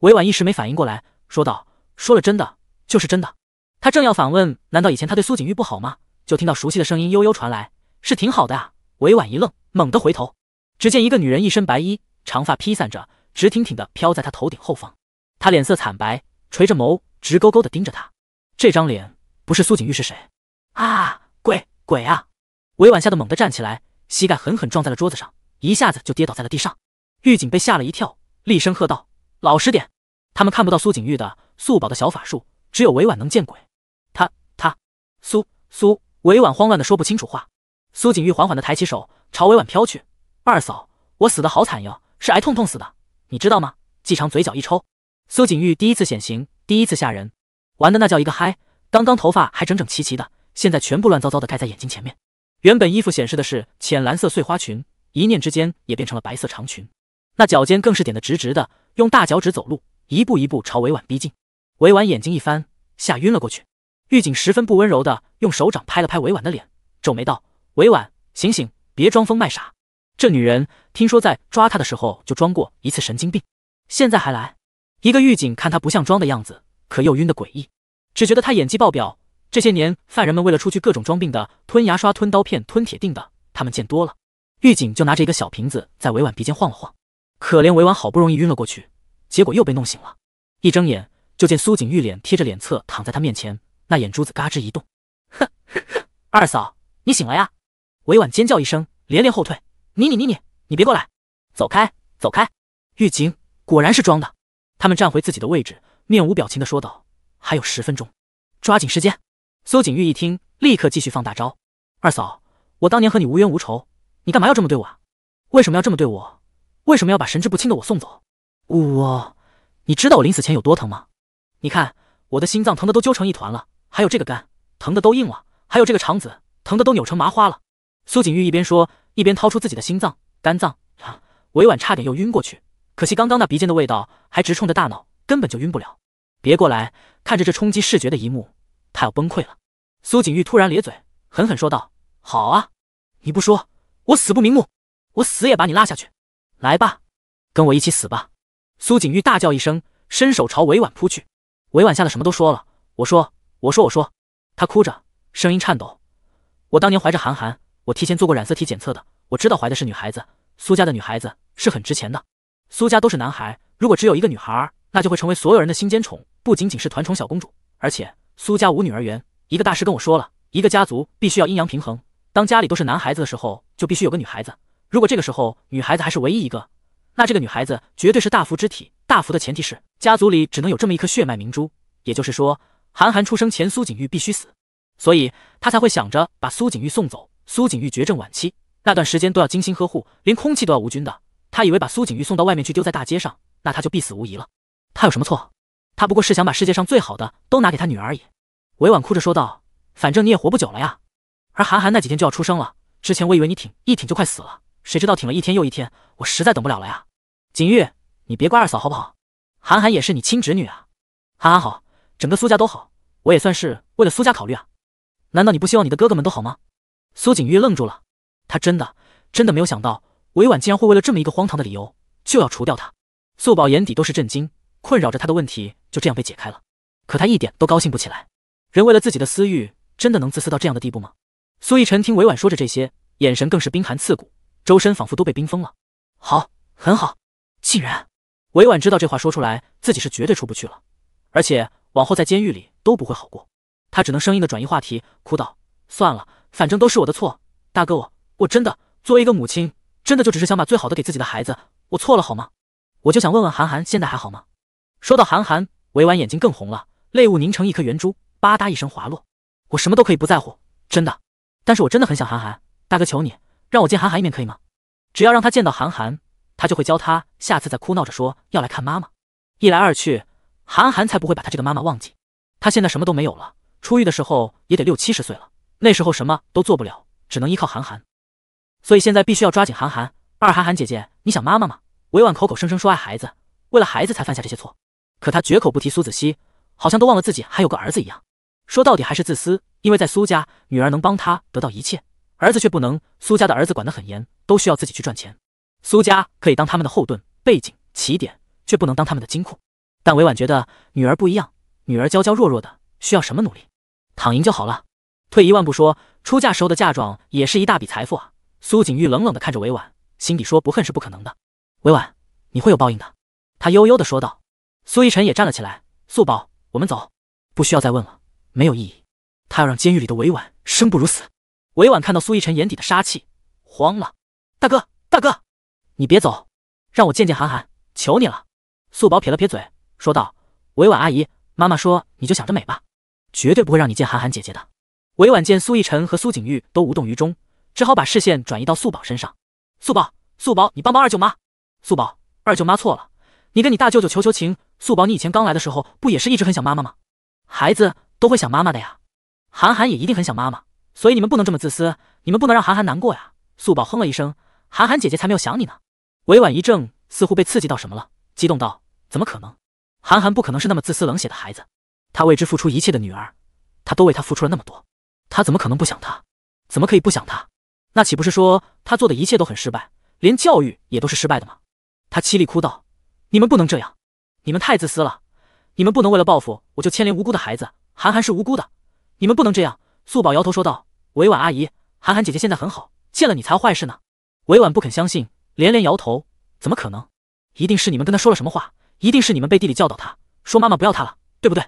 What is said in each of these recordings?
委婉一时没反应过来，说道：“说了真的就是真的。”他正要反问：“难道以前他对苏锦玉不好吗？”就听到熟悉的声音悠悠传来：“是挺好的啊。”委婉一愣，猛地回头，只见一个女人一身白衣，长发披散着，直挺挺的飘在她头顶后方。他脸色惨白，垂着眸，直勾勾的盯着他。这张脸不是苏锦玉是谁？啊！鬼鬼啊！委婉吓得猛地站起来，膝盖狠狠撞在了桌子上，一下子就跌倒在了地上。狱警被吓了一跳，厉声喝道。老实点，他们看不到苏锦玉的素宝的小法术，只有委婉能见鬼。他他苏苏委婉慌乱的说不清楚话。苏锦玉缓缓的抬起手，朝委婉飘去。二嫂，我死的好惨哟，是挨痛痛死的，你知道吗？季长嘴角一抽。苏锦玉第一次显形，第一次吓人，玩的那叫一个嗨。刚刚头发还整整齐齐的，现在全部乱糟糟的盖在眼睛前面。原本衣服显示的是浅蓝色碎花裙，一念之间也变成了白色长裙。那脚尖更是点得直直的，用大脚趾走路，一步一步朝委婉逼近。委婉眼睛一翻，吓晕了过去。狱警十分不温柔的用手掌拍了拍委婉的脸，皱眉道：“委婉，醒醒，别装疯卖傻。”这女人听说在抓她的时候就装过一次神经病，现在还来？一个狱警看她不像装的样子，可又晕得诡异，只觉得她演技爆表。这些年犯人们为了出去各种装病的，吞牙刷、吞刀片、吞铁钉的，他们见多了。狱警就拿着一个小瓶子在委婉鼻尖晃了晃。可怜委婉好不容易晕了过去，结果又被弄醒了。一睁眼就见苏锦玉脸贴着脸侧躺在他面前，那眼珠子嘎吱一动，哼，二嫂，你醒了呀？委婉尖叫一声，连连后退，你你你你你别过来，走开走开！玉锦果然是装的。他们站回自己的位置，面无表情的说道：“还有十分钟，抓紧时间。”苏锦玉一听，立刻继续放大招。二嫂，我当年和你无冤无仇，你干嘛要这么对我啊？为什么要这么对我？为什么要把神志不清的我送走？呜我，你知道我临死前有多疼吗？你看我的心脏疼的都揪成一团了，还有这个肝疼的都硬了，还有这个肠子疼的都扭成麻花了。苏锦玉一边说，一边掏出自己的心脏、肝脏。啊，委婉差点又晕过去，可惜刚刚那鼻尖的味道还直冲着大脑，根本就晕不了。别过来！看着这冲击视觉的一幕，他要崩溃了。苏锦玉突然咧嘴，狠狠说道：“好啊，你不说，我死不瞑目，我死也把你拉下去。”来吧，跟我一起死吧！苏锦玉大叫一声，伸手朝委婉扑去。委婉吓得什么都说了：“我说，我说，我说。”她哭着，声音颤抖：“我当年怀着韩寒，我提前做过染色体检测的，我知道怀的是女孩子。苏家的女孩子是很值钱的。苏家都是男孩，如果只有一个女孩，那就会成为所有人的心尖宠，不仅仅是团宠小公主，而且苏家无女儿缘。一个大师跟我说了，一个家族必须要阴阳平衡，当家里都是男孩子的时候，就必须有个女孩子。”如果这个时候女孩子还是唯一一个，那这个女孩子绝对是大福之体。大福的前提是家族里只能有这么一颗血脉明珠，也就是说，韩寒出生前苏锦玉必须死，所以他才会想着把苏锦玉送走。苏锦玉绝症晚期，那段时间都要精心呵护，连空气都要无菌的。他以为把苏锦玉送到外面去丢在大街上，那他就必死无疑了。他有什么错？他不过是想把世界上最好的都拿给他女儿而已。委婉哭着说道：“反正你也活不久了呀，而韩寒那几天就要出生了，之前我以为你挺一挺就快死了。”谁知道挺了一天又一天，我实在等不了了呀！景玉，你别怪二嫂好不好？韩寒也是你亲侄女啊，韩寒好，整个苏家都好，我也算是为了苏家考虑啊。难道你不希望你的哥哥们都好吗？苏锦玉愣住了，她真的真的没有想到，委婉竟然会为了这么一个荒唐的理由，就要除掉他。素宝眼底都是震惊，困扰着他的问题就这样被解开了，可他一点都高兴不起来。人为了自己的私欲，真的能自私到这样的地步吗？苏逸晨听委婉说着这些，眼神更是冰寒刺骨。周深仿佛都被冰封了。好，很好，竟然。委婉知道这话说出来，自己是绝对出不去了，而且往后在监狱里都不会好过。他只能生硬的转移话题，哭道：“算了，反正都是我的错，大哥，我我真的作为一个母亲，真的就只是想把最好的给自己的孩子，我错了，好吗？我就想问问韩寒现在还好吗？”说到韩寒，委婉眼睛更红了，泪雾凝成一颗圆珠，吧嗒一声滑落。我什么都可以不在乎，真的，但是我真的很想韩寒，大哥求你。让我见韩寒一面可以吗？只要让他见到韩寒，他就会教他下次再哭闹着说要来看妈妈。一来二去，韩寒才不会把他这个妈妈忘记。他现在什么都没有了，出狱的时候也得六七十岁了，那时候什么都做不了，只能依靠韩寒。所以现在必须要抓紧韩寒。二韩寒姐姐，你想妈妈吗？委婉口口声声说爱孩子，为了孩子才犯下这些错，可他绝口不提苏子熙，好像都忘了自己还有个儿子一样。说到底还是自私，因为在苏家，女儿能帮他得到一切。儿子却不能，苏家的儿子管得很严，都需要自己去赚钱。苏家可以当他们的后盾、背景、起点，却不能当他们的金库。但委婉觉得女儿不一样，女儿娇娇弱弱的，需要什么努力，躺赢就好了。退一万步说，出嫁时候的嫁妆也是一大笔财富啊。苏锦玉冷冷的看着委婉，心底说不恨是不可能的。委婉，你会有报应的。她悠悠的说道。苏一晨也站了起来，素宝，我们走，不需要再问了，没有意义。他要让监狱里的委婉生不如死。委婉看到苏逸晨眼底的杀气，慌了。大哥，大哥，你别走，让我见见韩寒，求你了。素宝撇了撇嘴，说道：“委婉阿姨，妈妈说你就想着美吧，绝对不会让你见韩寒姐姐的。”委婉见苏逸晨和苏景玉都无动于衷，只好把视线转移到素宝身上。素宝，素宝，你帮帮二舅妈。素宝，二舅妈错了，你跟你大舅舅求求情。素宝，你以前刚来的时候不也是一直很想妈妈吗？孩子都会想妈妈的呀，韩寒也一定很想妈妈。所以你们不能这么自私，你们不能让韩寒难过呀！素宝哼了一声：“韩寒姐姐才没有想你呢。”委婉一怔，似乎被刺激到什么了，激动道：“怎么可能？韩寒不可能是那么自私冷血的孩子。他为之付出一切的女儿，他都为他付出了那么多，他怎么可能不想他？怎么可以不想他？那岂不是说他做的一切都很失败，连教育也都是失败的吗？”他凄厉哭道：“你们不能这样，你们太自私了，你们不能为了报复我就牵连无辜的孩子。韩寒是无辜的，你们不能这样。”素宝摇头说道。委婉阿姨，韩寒姐姐现在很好，见了你才坏事呢。委婉不肯相信，连连摇头，怎么可能？一定是你们跟他说了什么话，一定是你们背地里教导他，说妈妈不要他了，对不对？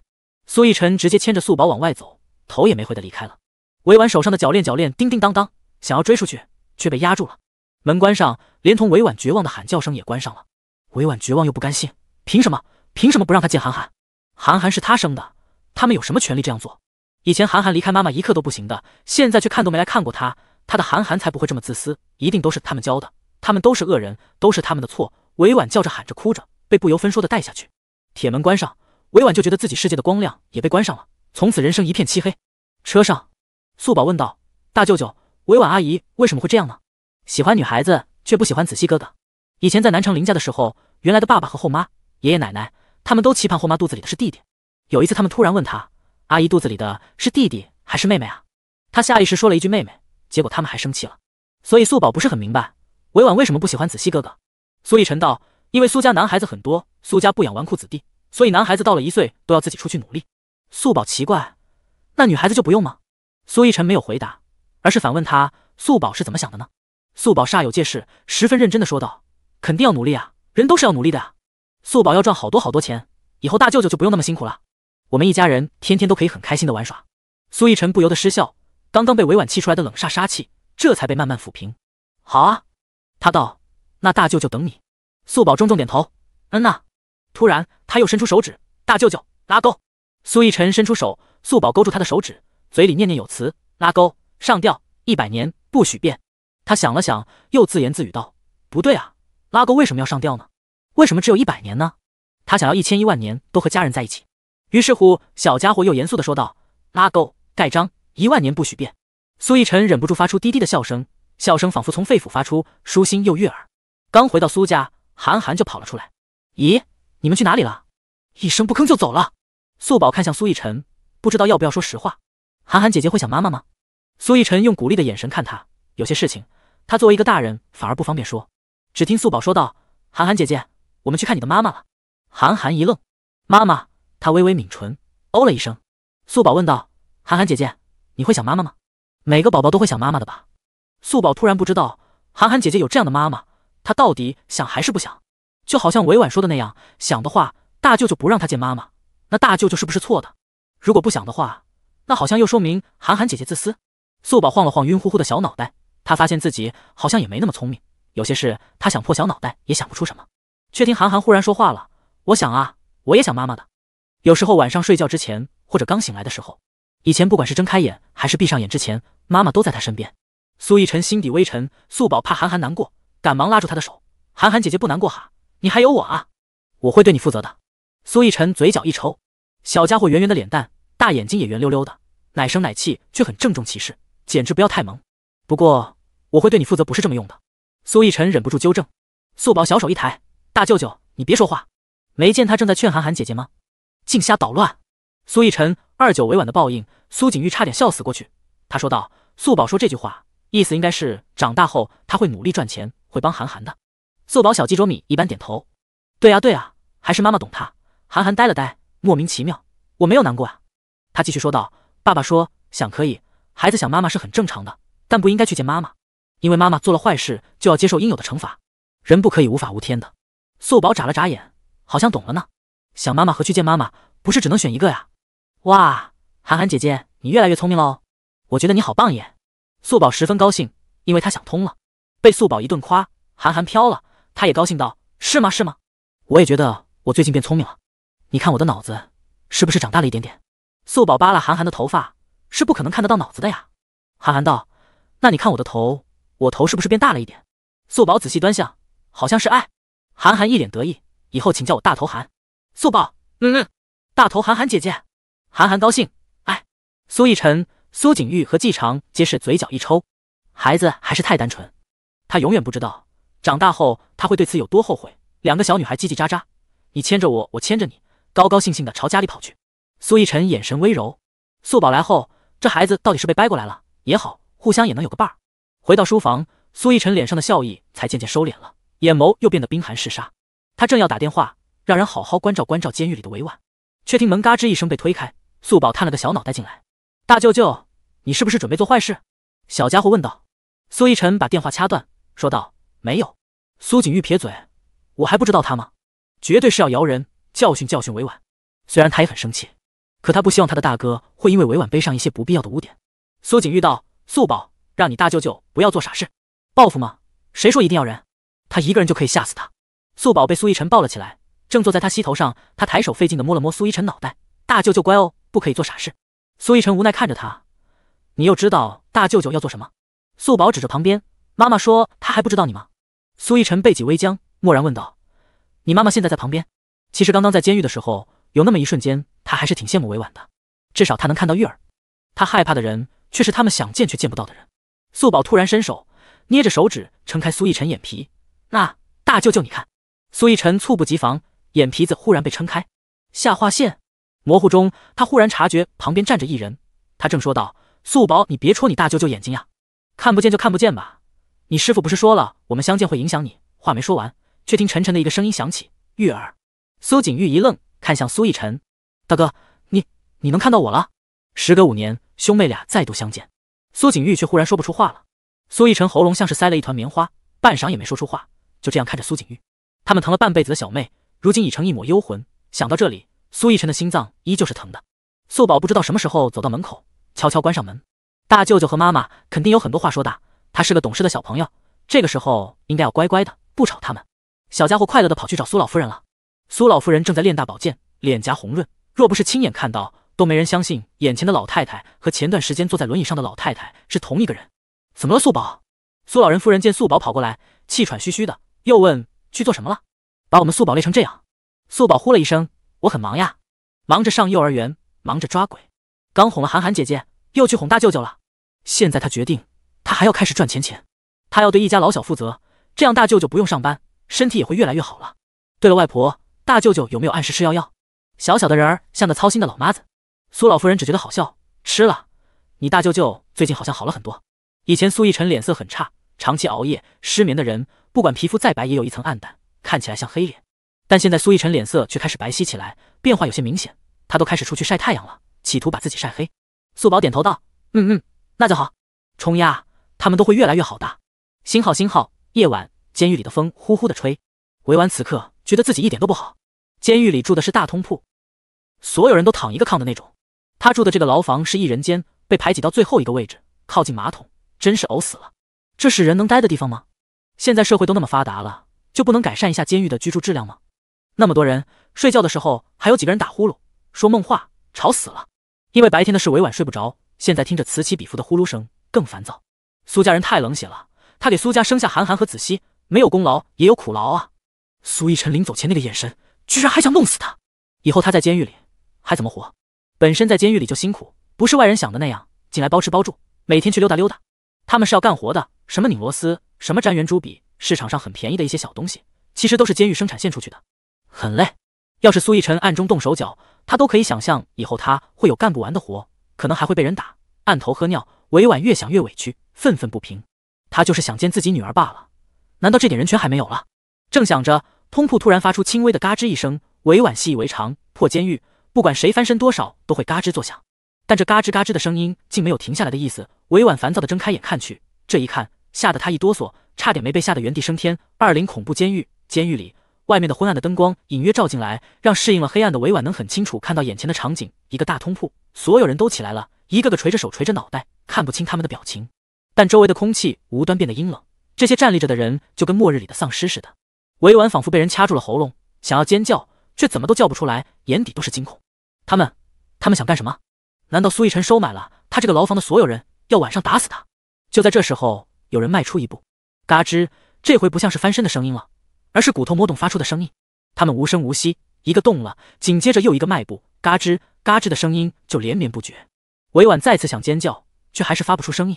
苏逸晨直接牵着素宝往外走，头也没回的离开了。委婉手上的脚链，脚链叮叮当当，想要追出去，却被压住了。门关上，连同委婉绝望的喊叫声也关上了。委婉绝望又不甘心，凭什么？凭什么不让他见韩寒？韩寒是他生的，他们有什么权利这样做？以前韩寒离开妈妈一刻都不行的，现在却看都没来看过他。他的韩寒才不会这么自私，一定都是他们教的，他们都是恶人，都是他们的错。委婉叫着喊着哭着，被不由分说的带下去。铁门关上，委婉就觉得自己世界的光亮也被关上了，从此人生一片漆黑。车上，素宝问道：“大舅舅，委婉阿姨为什么会这样呢？喜欢女孩子，却不喜欢子熙哥哥。以前在南城林家的时候，原来的爸爸和后妈、爷爷奶奶，他们都期盼后妈肚子里的是弟弟。有一次，他们突然问他。”阿姨肚子里的是弟弟还是妹妹啊？她下意识说了一句妹妹，结果他们还生气了。所以素宝不是很明白，委婉为什么不喜欢子熙哥哥。苏逸晨道，因为苏家男孩子很多，苏家不养纨绔子弟，所以男孩子到了一岁都要自己出去努力。素宝奇怪，那女孩子就不用吗？苏逸晨没有回答，而是反问他，素宝是怎么想的呢？素宝煞有介事，十分认真的说道，肯定要努力啊，人都是要努力的啊。素宝要赚好多好多钱，以后大舅舅就不用那么辛苦了。我们一家人天天都可以很开心的玩耍。苏逸晨不由得失笑，刚刚被委婉气出来的冷煞杀气，这才被慢慢抚平。好啊，他道。那大舅舅等你。素宝重重点头，嗯呐。突然，他又伸出手指，大舅舅拉钩。苏逸晨伸出手，素宝勾住他的手指，嘴里念念有词：拉钩上吊一百年不许变。他想了想，又自言自语道：不对啊，拉钩为什么要上吊呢？为什么只有一百年呢？他想要一千一万年都和家人在一起。于是乎，小家伙又严肃地说道：“拉钩盖章，一万年不许变。”苏逸晨忍不住发出低低的笑声，笑声仿佛从肺腑发出，舒心又悦耳。刚回到苏家，韩寒就跑了出来：“咦，你们去哪里了？一声不吭就走了。”素宝看向苏逸晨，不知道要不要说实话。韩寒姐姐会想妈妈吗？苏逸晨用鼓励的眼神看他，有些事情他作为一个大人反而不方便说。只听素宝说道：“韩寒姐姐，我们去看你的妈妈了。”韩寒一愣：“妈妈？”他微微抿唇，哦了一声。素宝问道：“韩寒姐姐，你会想妈妈吗？每个宝宝都会想妈妈的吧？”素宝突然不知道，韩寒姐姐有这样的妈妈，她到底想还是不想？就好像委婉说的那样，想的话，大舅舅不让她见妈妈，那大舅舅是不是错的？如果不想的话，那好像又说明韩寒姐姐自私。素宝晃了晃晕乎乎的小脑袋，她发现自己好像也没那么聪明，有些事她想破小脑袋也想不出什么。却听韩寒忽然说话了：“我想啊，我也想妈妈的。”有时候晚上睡觉之前，或者刚醒来的时候，以前不管是睁开眼还是闭上眼之前，妈妈都在他身边。苏逸晨心底微沉，素宝怕韩寒难过，赶忙拉住他的手：“韩寒姐姐不难过哈，你还有我啊，我会对你负责的。”苏逸晨嘴角一抽，小家伙圆圆的脸蛋，大眼睛也圆溜溜的，奶声奶气却很郑重其事，简直不要太萌。不过我会对你负责不是这么用的，苏逸晨忍不住纠正。素宝小手一抬：“大舅舅，你别说话，没见他正在劝韩寒姐姐吗？”净瞎捣乱！苏逸晨二九委婉的报应，苏锦玉差点笑死过去。他说道：“素宝说这句话，意思应该是长大后他会努力赚钱，会帮韩寒的。”素宝小鸡啄米一般点头：“对啊对啊，还是妈妈懂他。”韩寒呆了呆，莫名其妙：“我没有难过啊。”他继续说道：“爸爸说想可以，孩子想妈妈是很正常的，但不应该去见妈妈，因为妈妈做了坏事就要接受应有的惩罚，人不可以无法无天的。”素宝眨了眨眼，好像懂了呢。想妈妈和去见妈妈，不是只能选一个呀？哇，韩寒姐姐，你越来越聪明了哦！我觉得你好棒耶！素宝十分高兴，因为她想通了。被素宝一顿夸，韩寒飘了，他也高兴道：“是吗？是吗？我也觉得我最近变聪明了。你看我的脑子是不是长大了一点点？”素宝扒拉韩寒的头发，是不可能看得到脑子的呀。韩寒道：“那你看我的头，我头是不是变大了一点？”素宝仔细端详，好像是哎。韩寒一脸得意：“以后请叫我大头韩。”素宝，嗯嗯，大头，涵寒姐姐，涵寒高兴。哎，苏逸晨、苏锦玉和季长皆是嘴角一抽，孩子还是太单纯，他永远不知道长大后他会对此有多后悔。两个小女孩叽叽喳喳，你牵着我，我牵着你，高高兴兴的朝家里跑去。苏逸晨眼神温柔，素宝来后，这孩子到底是被掰过来了，也好，互相也能有个伴。回到书房，苏逸晨脸上的笑意才渐渐收敛了，眼眸又变得冰寒嗜杀。他正要打电话。让人好好关照关照监狱里的委婉，却听门嘎吱一声被推开，素宝探了个小脑袋进来。大舅舅，你是不是准备做坏事？小家伙问道。苏逸晨把电话掐断，说道：“没有。”苏锦玉撇嘴：“我还不知道他吗？绝对是要摇人，教训教训委婉。虽然他也很生气，可他不希望他的大哥会因为委婉背上一些不必要的污点。”苏锦玉道：“素宝，让你大舅舅不要做傻事，报复吗？谁说一定要人？他一个人就可以吓死他。”素宝被苏逸晨抱了起来。正坐在他膝头上，他抬手费劲的摸了摸苏一晨脑袋，大舅舅乖哦，不可以做傻事。苏一晨无奈看着他，你又知道大舅舅要做什么？素宝指着旁边，妈妈说他还不知道你吗？苏一晨背脊微僵，蓦然问道，你妈妈现在在旁边？其实刚刚在监狱的时候，有那么一瞬间，他还是挺羡慕委婉的，至少他能看到玉儿。他害怕的人，却是他们想见却见不到的人。素宝突然伸手，捏着手指撑开苏逸晨眼皮，那大舅舅你看。苏逸晨猝不及防。眼皮子忽然被撑开，下划线模糊中，他忽然察觉旁边站着一人，他正说道：“素宝，你别戳你大舅舅眼睛呀，看不见就看不见吧。你师傅不是说了，我们相见会影响你。”话没说完，却听沉沉的一个声音响起：“玉儿。”苏锦玉一愣，看向苏逸尘，大哥，你你能看到我了？时隔五年，兄妹俩再度相见，苏锦玉却忽然说不出话了。苏逸尘喉咙像是塞了一团棉花，半晌也没说出话，就这样看着苏锦玉，他们疼了半辈子的小妹。如今已成一抹幽魂。想到这里，苏逸晨的心脏依旧是疼的。素宝不知道什么时候走到门口，悄悄关上门。大舅舅和妈妈肯定有很多话说的，他是个懂事的小朋友，这个时候应该要乖乖的，不吵他们。小家伙快乐的跑去找苏老夫人了。苏老夫人正在练大宝剑，脸颊红润，若不是亲眼看到，都没人相信眼前的老太太和前段时间坐在轮椅上的老太太是同一个人。怎么了，素宝？苏老人夫人见素宝跑过来，气喘吁吁的，又问去做什么了？把我们素宝累成这样，素宝呼了一声：“我很忙呀，忙着上幼儿园，忙着抓鬼，刚哄了韩寒姐姐，又去哄大舅舅了。现在他决定，他还要开始赚钱钱，他要对一家老小负责。这样大舅舅不用上班，身体也会越来越好了。对了，外婆，大舅舅有没有按时吃药药？小小的人儿像个操心的老妈子。苏老夫人只觉得好笑，吃了。你大舅舅最近好像好了很多，以前苏逸尘脸色很差，长期熬夜失眠的人，不管皮肤再白，也有一层暗淡。”看起来像黑脸，但现在苏逸晨脸色却开始白皙起来，变化有些明显。他都开始出去晒太阳了，企图把自己晒黑。素宝点头道：“嗯嗯，那就好。冲呀，他们都会越来越好的。”星号星号。夜晚，监狱里的风呼呼的吹。委婉此刻觉得自己一点都不好。监狱里住的是大通铺，所有人都躺一个炕的那种。他住的这个牢房是一人间，被排挤到最后一个位置，靠近马桶，真是呕死了。这是人能待的地方吗？现在社会都那么发达了。就不能改善一下监狱的居住质量吗？那么多人睡觉的时候，还有几个人打呼噜、说梦话，吵死了。因为白天的事委婉睡不着，现在听着此起彼伏的呼噜声更烦躁。苏家人太冷血了，他给苏家生下韩寒和子熙，没有功劳也有苦劳啊。苏逸晨临走前那个眼神，居然还想弄死他，以后他在监狱里还怎么活？本身在监狱里就辛苦，不是外人想的那样，进来包吃包住，每天去溜达溜达。他们是要干活的，什么拧螺丝，什么粘圆珠笔。市场上很便宜的一些小东西，其实都是监狱生产线出去的，很累。要是苏逸晨暗中动手脚，他都可以想象以后他会有干不完的活，可能还会被人打、按头喝尿。委婉越想越委屈，愤愤不平。他就是想见自己女儿罢了，难道这点人权还没有了？正想着，通铺突然发出轻微的嘎吱一声。委婉习以为常，破监狱不管谁翻身多少都会嘎吱作响，但这嘎吱嘎吱的声音竟没有停下来的意思。委婉烦躁的睁开眼看去，这一看吓得他一哆嗦。差点没被吓得原地升天。二零恐怖监狱，监狱里，外面的昏暗的灯光隐约照进来，让适应了黑暗的委婉能很清楚看到眼前的场景。一个大通铺，所有人都起来了，一个个垂着手、垂着脑袋，看不清他们的表情。但周围的空气无端变得阴冷，这些站立着的人就跟末日里的丧尸似的。委婉仿佛被人掐住了喉咙，想要尖叫，却怎么都叫不出来，眼底都是惊恐。他们，他们想干什么？难道苏逸晨收买了他这个牢房的所有人，要晚上打死他？就在这时候，有人迈出一步。嘎吱，这回不像是翻身的声音了，而是骨头摸动发出的声音。他们无声无息，一个动了，紧接着又一个迈步，嘎吱嘎吱的声音就连绵不绝。委婉再次想尖叫，却还是发不出声音。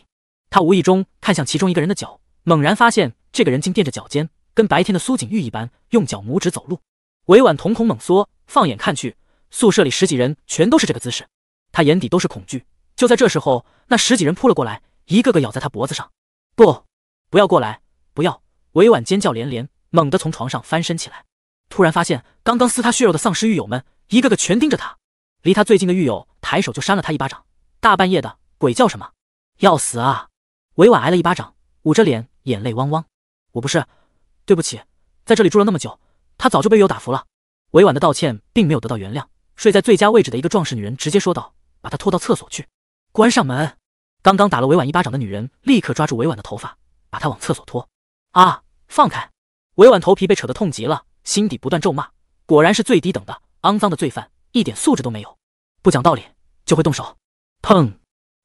他无意中看向其中一个人的脚，猛然发现这个人竟垫着脚尖，跟白天的苏锦玉一般，用脚拇指走路。委婉瞳孔猛缩，放眼看去，宿舍里十几人全都是这个姿势。他眼底都是恐惧。就在这时候，那十几人扑了过来，一个个咬在他脖子上。不，不要过来！不要！委婉尖叫连连，猛地从床上翻身起来，突然发现刚刚撕他血肉的丧尸狱友们一个个全盯着他。离他最近的狱友抬手就扇了他一巴掌。大半夜的，鬼叫什么？要死啊！委婉挨了一巴掌，捂着脸，眼泪汪汪。我不是，对不起，在这里住了那么久，他早就被狱友打服了。委婉的道歉并没有得到原谅。睡在最佳位置的一个壮实女人直接说道：“把他拖到厕所去，关上门。”刚刚打了委婉一巴掌的女人立刻抓住委婉的头发，把她往厕所拖。啊！放开！委婉头皮被扯得痛极了，心底不断咒骂：果然是最低等的、肮脏的罪犯，一点素质都没有，不讲道理就会动手。砰！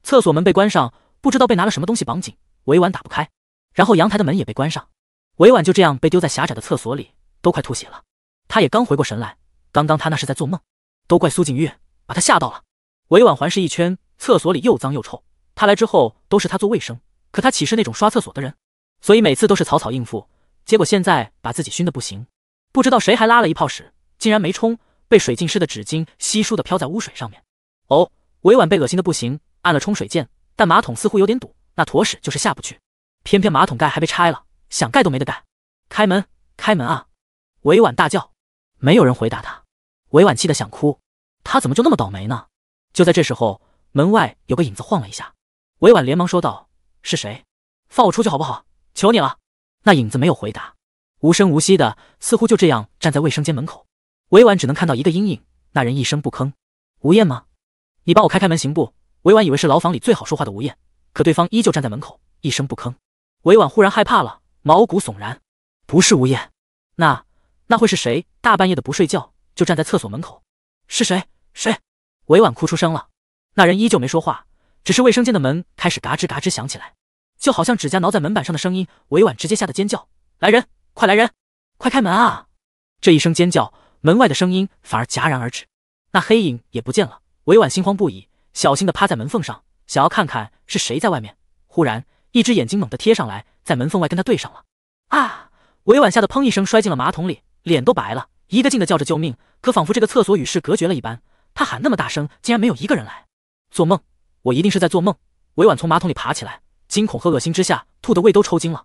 厕所门被关上，不知道被拿了什么东西绑紧，委婉打不开。然后阳台的门也被关上，委婉就这样被丢在狭窄的厕所里，都快吐血了。他也刚回过神来，刚刚他那是在做梦，都怪苏景月把他吓到了。委婉环视一圈，厕所里又脏又臭，他来之后都是他做卫生，可他岂是那种刷厕所的人？所以每次都是草草应付，结果现在把自己熏得不行。不知道谁还拉了一泡屎，竟然没冲，被水浸湿的纸巾稀疏的飘在污水上面。哦，委婉被恶心的不行，按了冲水键，但马桶似乎有点堵，那坨屎就是下不去。偏偏马桶盖还被拆了，想盖都没得盖。开门，开门啊！委婉大叫，没有人回答他。委婉气得想哭，他怎么就那么倒霉呢？就在这时候，门外有个影子晃了一下，委婉连忙说道：“是谁？放我出去好不好？”求你了！那影子没有回答，无声无息的，似乎就这样站在卫生间门口。委婉只能看到一个阴影，那人一声不吭。吴艳吗？你帮我开开门行不？委婉以为是牢房里最好说话的吴艳，可对方依旧站在门口，一声不吭。委婉忽然害怕了，毛骨悚然。不是吴艳，那那会是谁？大半夜的不睡觉，就站在厕所门口，是谁？谁？委婉哭出声了。那人依旧没说话，只是卫生间的门开始嘎吱嘎吱响起来。就好像指甲挠在门板上的声音，委婉直接吓得尖叫：“来人，快来人，快开门啊！”这一声尖叫，门外的声音反而戛然而止，那黑影也不见了。委婉心慌不已，小心的趴在门缝上，想要看看是谁在外面。忽然，一只眼睛猛地贴上来，在门缝外跟他对上了。啊！委婉吓得砰一声摔进了马桶里，脸都白了，一个劲的叫着救命。可仿佛这个厕所与世隔绝了一般，他喊那么大声，竟然没有一个人来。做梦，我一定是在做梦。委婉从马桶里爬起来。惊恐和恶心之下，吐的胃都抽筋了，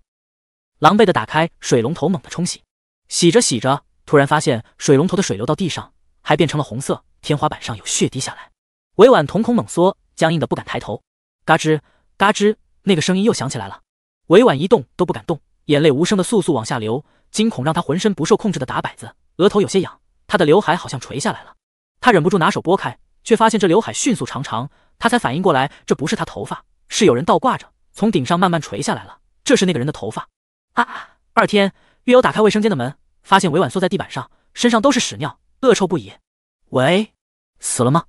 狼狈的打开水龙头，猛地冲洗。洗着洗着，突然发现水龙头的水流到地上，还变成了红色。天花板上有血滴下来。委婉瞳孔猛缩，僵硬的不敢抬头。嘎吱嘎吱，那个声音又响起来了。委婉一动都不敢动，眼泪无声的簌簌往下流。惊恐让他浑身不受控制的打摆子，额头有些痒，他的刘海好像垂下来了。他忍不住拿手拨开，却发现这刘海迅速长长。他才反应过来，这不是他头发，是有人倒挂着。从顶上慢慢垂下来了，这是那个人的头发。啊！二天，狱友打开卫生间的门，发现委婉缩在地板上，身上都是屎尿，恶臭不已。喂，死了吗？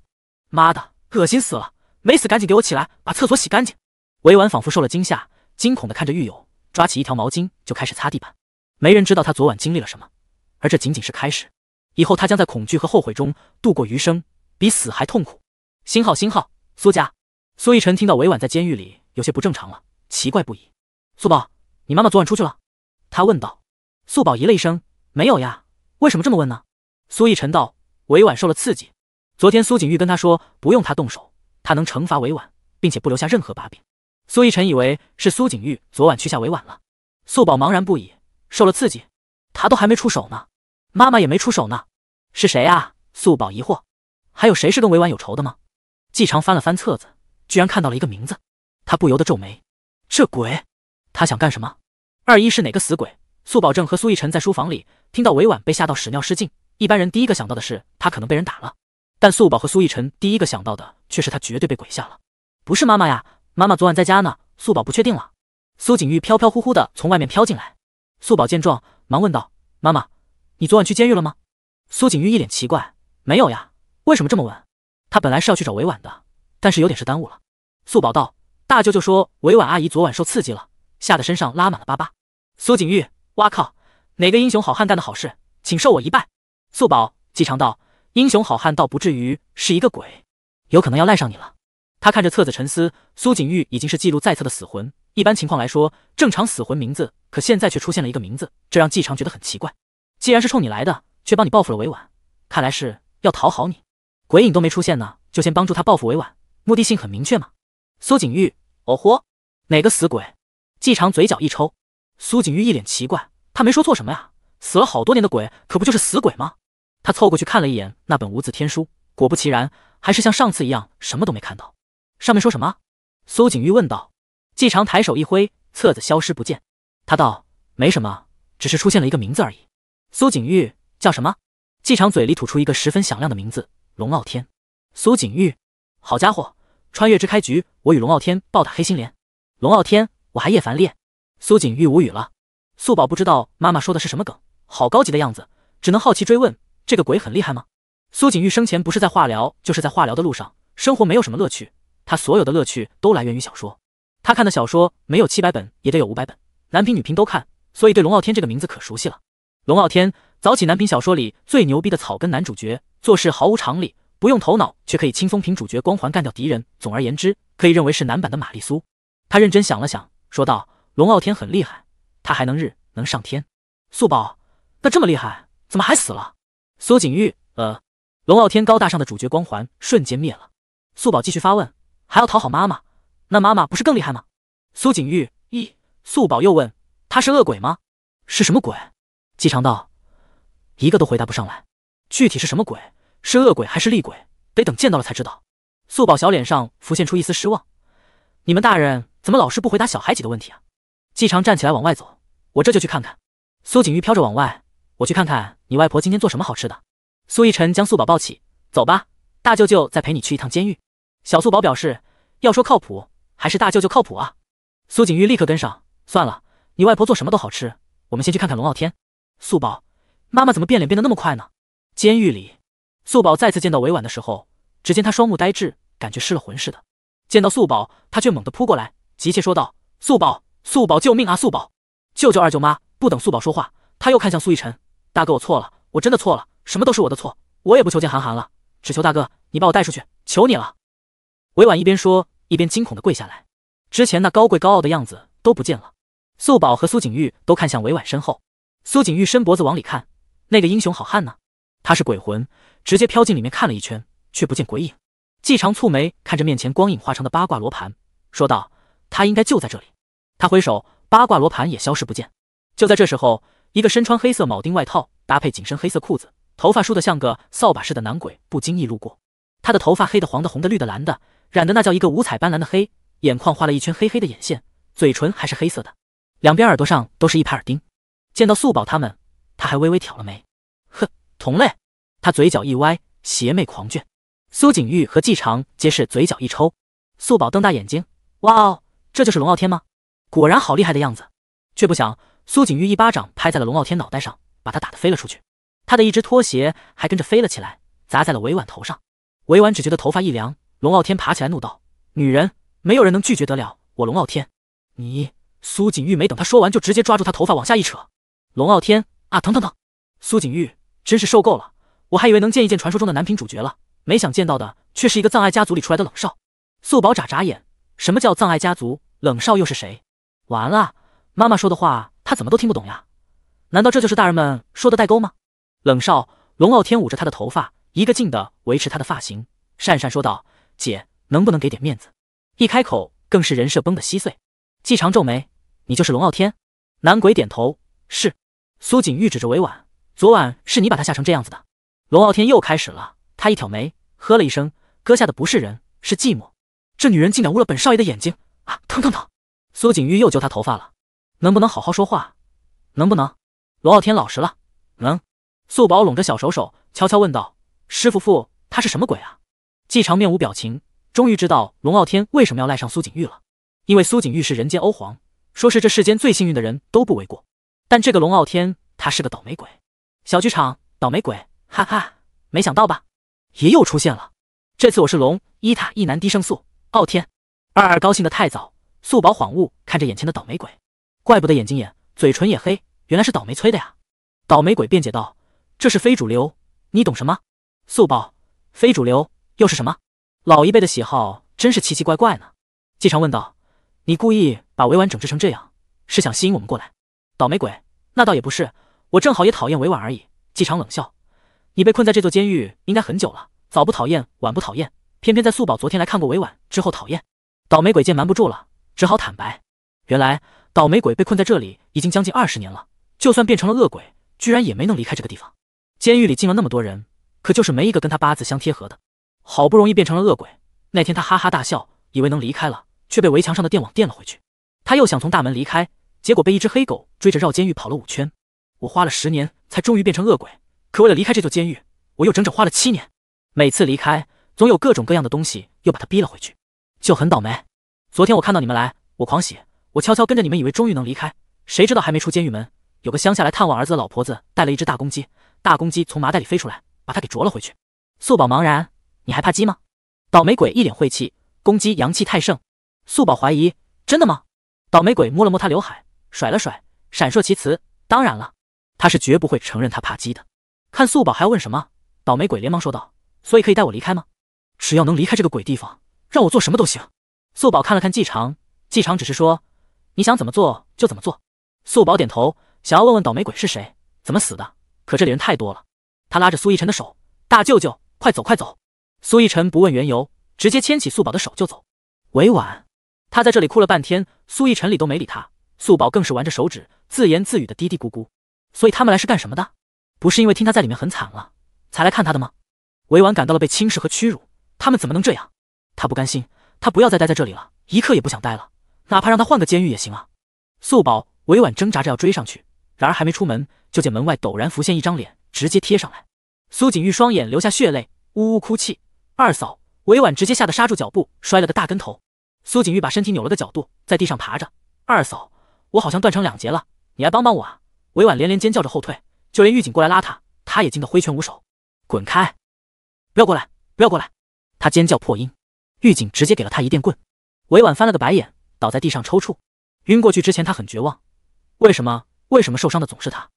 妈的，恶心死了！没死，赶紧给我起来，把厕所洗干净。委婉仿佛受了惊吓，惊恐的看着狱友，抓起一条毛巾就开始擦地板。没人知道他昨晚经历了什么，而这仅仅是开始。以后他将在恐惧和后悔中度过余生，比死还痛苦。星号星号，苏家，苏逸晨听到委婉在监狱里。有些不正常了，奇怪不已。素宝，你妈妈昨晚出去了？他问道。素宝咦了一声：“没有呀，为什么这么问呢？”苏逸尘道：“委婉受了刺激。昨天苏锦玉跟他说，不用他动手，他能惩罚委婉，并且不留下任何把柄。”苏逸尘以为是苏锦玉昨晚去下委婉了。素宝茫然不已：“受了刺激？他都还没出手呢，妈妈也没出手呢，是谁啊？”素宝疑惑：“还有谁是跟委婉有仇的吗？”季常翻了翻册子，居然看到了一个名字。他不由得皱眉，这鬼，他想干什么？二一是哪个死鬼？素宝正和苏奕晨在书房里，听到委婉被吓到屎尿失禁，一般人第一个想到的是他可能被人打了，但素宝和苏奕晨第一个想到的却是他绝对被鬼吓了。不是妈妈呀，妈妈昨晚在家呢。素宝不确定了。苏锦玉飘飘忽忽的从外面飘进来，素宝见状，忙问道：“妈妈，你昨晚去监狱了吗？”苏锦玉一脸奇怪：“没有呀，为什么这么问？”她本来是要去找委婉的，但是有点事耽误了。素宝道。大舅舅说：“委婉阿姨昨晚受刺激了，吓得身上拉满了疤疤。”苏锦玉，哇靠！哪个英雄好汉干的好事？请受我一拜！素宝，季长道，英雄好汉倒不至于是一个鬼，有可能要赖上你了。他看着册子沉思。苏锦玉已经是记录在册的死魂，一般情况来说，正常死魂名字，可现在却出现了一个名字，这让季长觉得很奇怪。既然是冲你来的，却帮你报复了委婉，看来是要讨好你。鬼影都没出现呢，就先帮助他报复委婉，目的性很明确嘛。苏锦玉，哦豁，哪个死鬼？季长嘴角一抽。苏锦玉一脸奇怪，他没说错什么呀？死了好多年的鬼，可不就是死鬼吗？他凑过去看了一眼那本无字天书，果不其然，还是像上次一样，什么都没看到。上面说什么？苏锦玉问道。季长抬手一挥，册子消失不见。他道：“没什么，只是出现了一个名字而已。”苏锦玉叫什么？季长嘴里吐出一个十分响亮的名字：龙傲天。苏锦玉，好家伙！穿越之开局，我与龙傲天暴打黑心莲。龙傲天，我还叶凡烈。苏锦玉无语了。素宝不知道妈妈说的是什么梗，好高级的样子，只能好奇追问：这个鬼很厉害吗？苏锦玉生前不是在化疗，就是在化疗的路上，生活没有什么乐趣。他所有的乐趣都来源于小说，他看的小说没有七百本，也得有五百本，男频女频都看，所以对龙傲天这个名字可熟悉了。龙傲天，早起男频小说里最牛逼的草根男主角，做事毫无常理。不用头脑却可以轻松凭主角光环干掉敌人，总而言之，可以认为是男版的玛丽苏。他认真想了想，说道：“龙傲天很厉害，他还能日，能上天。”素宝，那这么厉害，怎么还死了？苏锦玉，呃，龙傲天高大上的主角光环瞬间灭了。素宝继续发问：“还要讨好妈妈，那妈妈不是更厉害吗？”苏锦玉，咦？素宝又问：“他是恶鬼吗？是什么鬼？”姬长道，一个都回答不上来，具体是什么鬼？是恶鬼还是厉鬼，得等见到了才知道。素宝小脸上浮现出一丝失望。你们大人怎么老是不回答小孩几个问题啊？季常站起来往外走，我这就去看看。苏锦玉飘着往外，我去看看你外婆今天做什么好吃的。苏逸尘将素宝抱起，走吧，大舅舅再陪你去一趟监狱。小素宝表示，要说靠谱，还是大舅舅靠谱啊。苏锦玉立刻跟上。算了，你外婆做什么都好吃，我们先去看看龙傲天。素宝，妈妈怎么变脸变得那么快呢？监狱里。素宝再次见到委婉的时候，只见他双目呆滞，感觉失了魂似的。见到素宝，他却猛地扑过来，急切说道：“素宝，素宝，救命啊！素宝，救救二舅妈！”不等素宝说话，他又看向苏逸晨：“大哥，我错了，我真的错了，什么都是我的错，我也不求见韩寒了，只求大哥你把我带出去，求你了。”委婉一边说，一边惊恐的跪下来，之前那高贵高傲的样子都不见了。素宝和苏锦玉都看向委婉身后，苏锦玉伸脖子往里看，那个英雄好汉呢？他是鬼魂。直接飘进里面看了一圈，却不见鬼影。季长蹙眉看着面前光影化成的八卦罗盘，说道：“他应该就在这里。”他挥手，八卦罗盘也消失不见。就在这时候，一个身穿黑色铆钉外套、搭配紧身黑色裤子、头发梳得像个扫把似的男鬼不经意路过。他的头发黑的、黄的、红的、绿的、蓝的，染的那叫一个五彩斑斓的黑，眼眶画了一圈黑黑的眼线，嘴唇还是黑色的，两边耳朵上都是一排耳钉。见到素宝他们，他还微微挑了眉，哼，同类。他嘴角一歪，邪魅狂狷。苏锦玉和季长皆是嘴角一抽。素宝瞪大眼睛，哇哦，这就是龙傲天吗？果然好厉害的样子。却不想苏锦玉一巴掌拍在了龙傲天脑袋上，把他打得飞了出去。他的一只拖鞋还跟着飞了起来，砸在了委婉头上。委婉只觉得头发一凉。龙傲天爬起来怒道：“女人，没有人能拒绝得了我龙傲天！”你苏锦玉没等他说完，就直接抓住他头发往下一扯。龙傲天啊，疼疼疼！苏锦玉真是受够了。我还以为能见一见传说中的男频主角了，没想见到的却是一个葬爱家族里出来的冷少。素宝眨眨眼，什么叫葬爱家族？冷少又是谁？完了，妈妈说的话他怎么都听不懂呀？难道这就是大人们说的代沟吗？冷少，龙傲天捂着他的头发，一个劲的维持他的发型，讪讪说道：“姐，能不能给点面子？”一开口更是人设崩的稀碎。季长皱眉：“你就是龙傲天？”男鬼点头：“是。”苏锦玉指着委婉：“昨晚是你把他吓成这样子的。”龙傲天又开始了，他一挑眉，呵了一声：“割下的不是人，是寂寞。”这女人竟敢污了本少爷的眼睛啊！疼疼疼！苏锦玉又揪他头发了，能不能好好说话？能不能？龙傲天老实了，能。素宝拢着小手手，悄悄问道：“师父傅，他是什么鬼啊？”季长面无表情，终于知道龙傲天为什么要赖上苏锦玉了，因为苏锦玉是人间欧皇，说是这世间最幸运的人都不为过。但这个龙傲天，他是个倒霉鬼，小剧场倒霉鬼。哈哈，没想到吧？爷又出现了。这次我是龙伊塔一男低胜素傲天二二高兴的太早，素宝恍悟，看着眼前的倒霉鬼，怪不得眼睛眼，嘴唇也黑，原来是倒霉催的呀。倒霉鬼辩解道：“这是非主流，你懂什么？”素宝，非主流又是什么？老一辈的喜好真是奇奇怪怪呢。季常问道：“你故意把委婉整治成这样，是想吸引我们过来？”倒霉鬼，那倒也不是，我正好也讨厌委婉而已。季常冷笑。你被困在这座监狱应该很久了，早不讨厌，晚不讨厌，偏偏在素宝昨天来看过委婉之后讨厌。倒霉鬼见瞒不住了，只好坦白。原来倒霉鬼被困在这里已经将近二十年了，就算变成了恶鬼，居然也没能离开这个地方。监狱里进了那么多人，可就是没一个跟他八字相贴合的。好不容易变成了恶鬼，那天他哈哈大笑，以为能离开了，却被围墙上的电网电了回去。他又想从大门离开，结果被一只黑狗追着绕监狱跑了五圈。我花了十年才终于变成恶鬼。可为了离开这座监狱，我又整整花了七年。每次离开，总有各种各样的东西又把他逼了回去，就很倒霉。昨天我看到你们来，我狂喜，我悄悄跟着你们，以为终于能离开，谁知道还没出监狱门，有个乡下来探望儿子的老婆子带了一只大公鸡，大公鸡从麻袋里飞出来，把他给啄了回去。素宝茫然，你还怕鸡吗？倒霉鬼一脸晦气，公鸡阳气太盛。素宝怀疑，真的吗？倒霉鬼摸了摸他刘海，甩了甩，闪烁其词。当然了，他是绝不会承认他怕鸡的。看素宝还要问什么，倒霉鬼连忙说道：“所以可以带我离开吗？只要能离开这个鬼地方，让我做什么都行。”素宝看了看季长，季长只是说：“你想怎么做就怎么做。”素宝点头，想要问问倒霉鬼是谁，怎么死的，可这里人太多了。他拉着苏逸晨的手：“大舅舅，快走，快走！”苏逸晨不问缘由，直接牵起素宝的手就走。委婉，他在这里哭了半天，苏逸晨理都没理他，素宝更是玩着手指，自言自语的嘀嘀咕咕：“所以他们来是干什么的？”不是因为听他在里面很惨了，才来看他的吗？委婉感到了被轻视和屈辱，他们怎么能这样？他不甘心，他不要再待在这里了，一刻也不想待了，哪怕让他换个监狱也行啊！素宝委婉挣扎着要追上去，然而还没出门，就见门外陡然浮现一张脸，直接贴上来。苏锦玉双眼流下血泪，呜呜哭泣。二嫂，委婉直接吓得刹住脚步，摔了个大跟头。苏锦玉把身体扭了个角度，在地上爬着。二嫂，我好像断成两截了，你来帮帮我啊！委婉连连尖叫着后退。就连狱警过来拉他，他也惊得挥拳舞手，滚开！不要过来！不要过来！他尖叫破音，狱警直接给了他一电棍，委婉翻了个白眼，倒在地上抽搐，晕过去之前他很绝望：为什么？为什么受伤的总是他？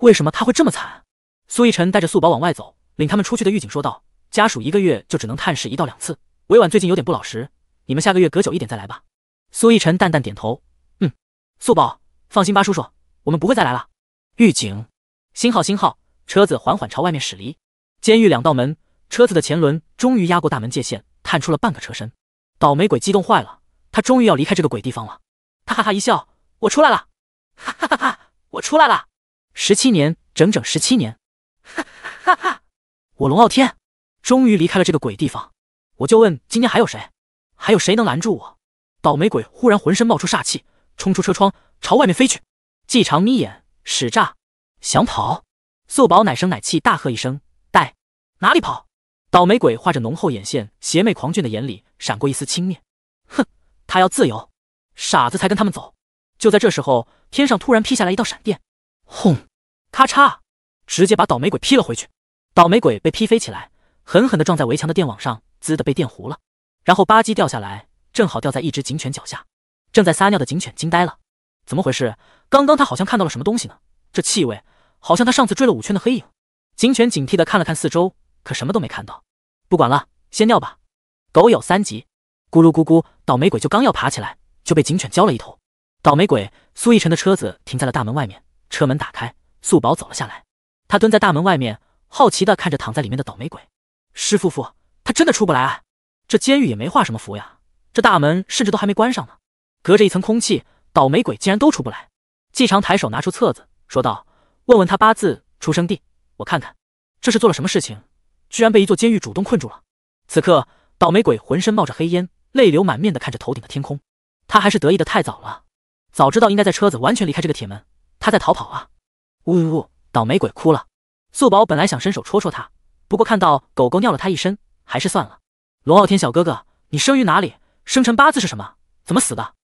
为什么他会这么惨？苏逸晨带着素宝往外走，领他们出去的狱警说道：“家属一个月就只能探视一到两次，委婉最近有点不老实，你们下个月隔久一点再来吧。”苏逸晨淡淡点头：“嗯。”素宝，放心吧，叔叔，我们不会再来了。狱警。星号星号，车子缓缓朝外面驶离监狱，两道门，车子的前轮终于压过大门界限，探出了半个车身。倒霉鬼激动坏了，他终于要离开这个鬼地方了。他哈哈一笑：“我出来了，哈哈哈哈，我出来了！十七年，整整十七年，哈哈哈哈，我龙傲天终于离开了这个鬼地方。我就问，今天还有谁，还有谁能拦住我？”倒霉鬼忽然浑身冒出煞气，冲出车窗朝外面飞去。季长眯眼使诈。想跑？素宝奶声奶气大喝一声：“带哪里跑？”倒霉鬼画着浓厚眼线、邪魅狂狷的眼里闪过一丝轻蔑：“哼，他要自由，傻子才跟他们走。”就在这时候，天上突然劈下来一道闪电，轰！咔嚓！直接把倒霉鬼劈了回去。倒霉鬼被劈飞起来，狠狠地撞在围墙的电网上，滋的被电糊了，然后吧唧掉下来，正好掉在一只警犬脚下。正在撒尿的警犬惊呆了：“怎么回事？刚刚他好像看到了什么东西呢？”这气味好像他上次追了五圈的黑影。警犬警惕地看了看四周，可什么都没看到。不管了，先尿吧。狗有三急，咕噜咕咕。倒霉鬼就刚要爬起来，就被警犬浇了一头。倒霉鬼苏逸晨的车子停在了大门外面，车门打开，素宝走了下来。他蹲在大门外面，好奇地看着躺在里面的倒霉鬼。师傅傅，他真的出不来。啊！这监狱也没画什么符呀，这大门甚至都还没关上呢。隔着一层空气，倒霉鬼竟然都出不来。季常抬手拿出册子。说道：“问问他八字出生地，我看看这是做了什么事情，居然被一座监狱主动困住了。”此刻，倒霉鬼浑身冒着黑烟，泪流满面的看着头顶的天空。他还是得意的太早了，早知道应该在车子完全离开这个铁门，他在逃跑啊！呜呜，呜！倒霉鬼哭了。素宝本来想伸手戳戳他，不过看到狗狗尿了他一身，还是算了。龙傲天小哥哥，你生于哪里？生辰八字是什么？怎么死的？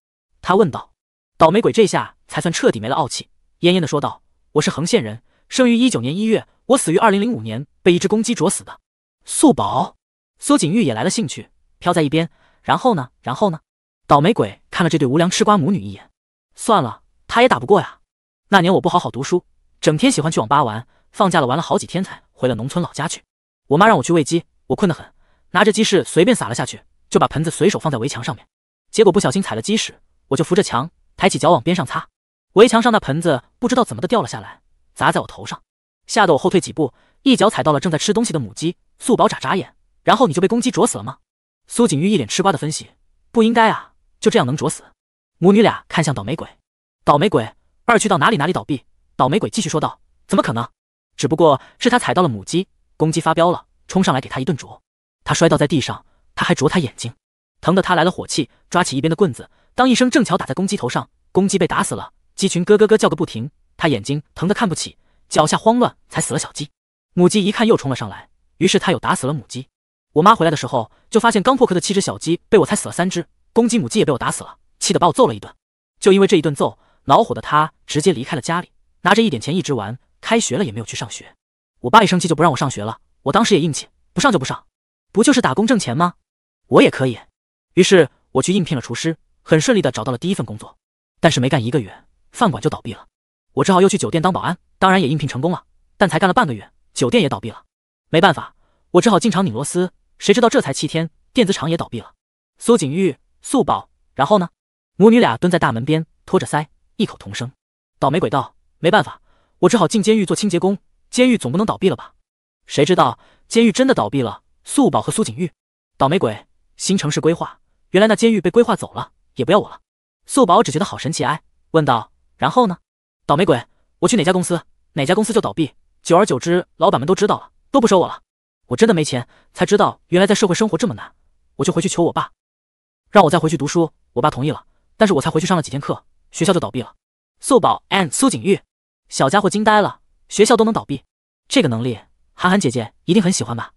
他问道。倒霉鬼这下才算彻底没了傲气。恹恹的说道：“我是横县人，生于一九年一月，我死于二零零五年，被一只公鸡啄死的。”素宝苏锦玉也来了兴趣，飘在一边。然后呢？然后呢？倒霉鬼看了这对无良吃瓜母女一眼，算了，他也打不过呀。那年我不好好读书，整天喜欢去网吧玩，放假了玩了好几天才回了农村老家去。我妈让我去喂鸡，我困得很，拿着鸡翅随便撒了下去，就把盆子随手放在围墙上面，结果不小心踩了鸡屎，我就扶着墙抬起脚往边上擦。围墙上那盆子不知道怎么的掉了下来，砸在我头上，吓得我后退几步，一脚踩到了正在吃东西的母鸡。素宝眨眨眼，然后你就被公鸡啄死了吗？苏锦玉一脸吃瓜的分析，不应该啊，就这样能啄死？母女俩看向倒霉鬼，倒霉鬼二去到哪里哪里倒闭。倒霉鬼继续说道，怎么可能？只不过是他踩到了母鸡，公鸡发飙了，冲上来给他一顿啄，他摔倒在地上，他还啄他眼睛，疼得他来了火气，抓起一边的棍子，当一声正巧打在公鸡头上，公鸡被打死了。鸡群咯咯咯叫个不停，他眼睛疼得看不起，脚下慌乱才死了小鸡。母鸡一看又冲了上来，于是他又打死了母鸡。我妈回来的时候就发现刚破壳的七只小鸡被我踩死了三只，公鸡母鸡也被我打死了，气得把我揍了一顿。就因为这一顿揍，恼火的他直接离开了家里，拿着一点钱一直玩。开学了也没有去上学。我爸一生气就不让我上学了，我当时也硬气，不上就不上，不就是打工挣钱吗？我也可以。于是我去应聘了厨师，很顺利的找到了第一份工作，但是没干一个月。饭馆就倒闭了，我只好又去酒店当保安，当然也应聘成功了。但才干了半个月，酒店也倒闭了。没办法，我只好进厂拧螺丝。谁知道这才七天，电子厂也倒闭了。苏锦玉、素宝，然后呢？母女俩蹲在大门边，托着腮，异口同声：“倒霉鬼道，没办法，我只好进监狱做清洁工。监狱总不能倒闭了吧？”谁知道监狱真的倒闭了。素宝和苏锦玉，倒霉鬼，新城市规划，原来那监狱被规划走了，也不要我了。素宝只觉得好神奇，哎，问道。然后呢，倒霉鬼，我去哪家公司，哪家公司就倒闭。久而久之，老板们都知道了，都不收我了。我真的没钱，才知道原来在社会生活这么难。我就回去求我爸，让我再回去读书。我爸同意了，但是我才回去上了几天课，学校就倒闭了。素宝 and 苏景玉，小家伙惊呆了，学校都能倒闭，这个能力，涵涵姐姐一定很喜欢吧？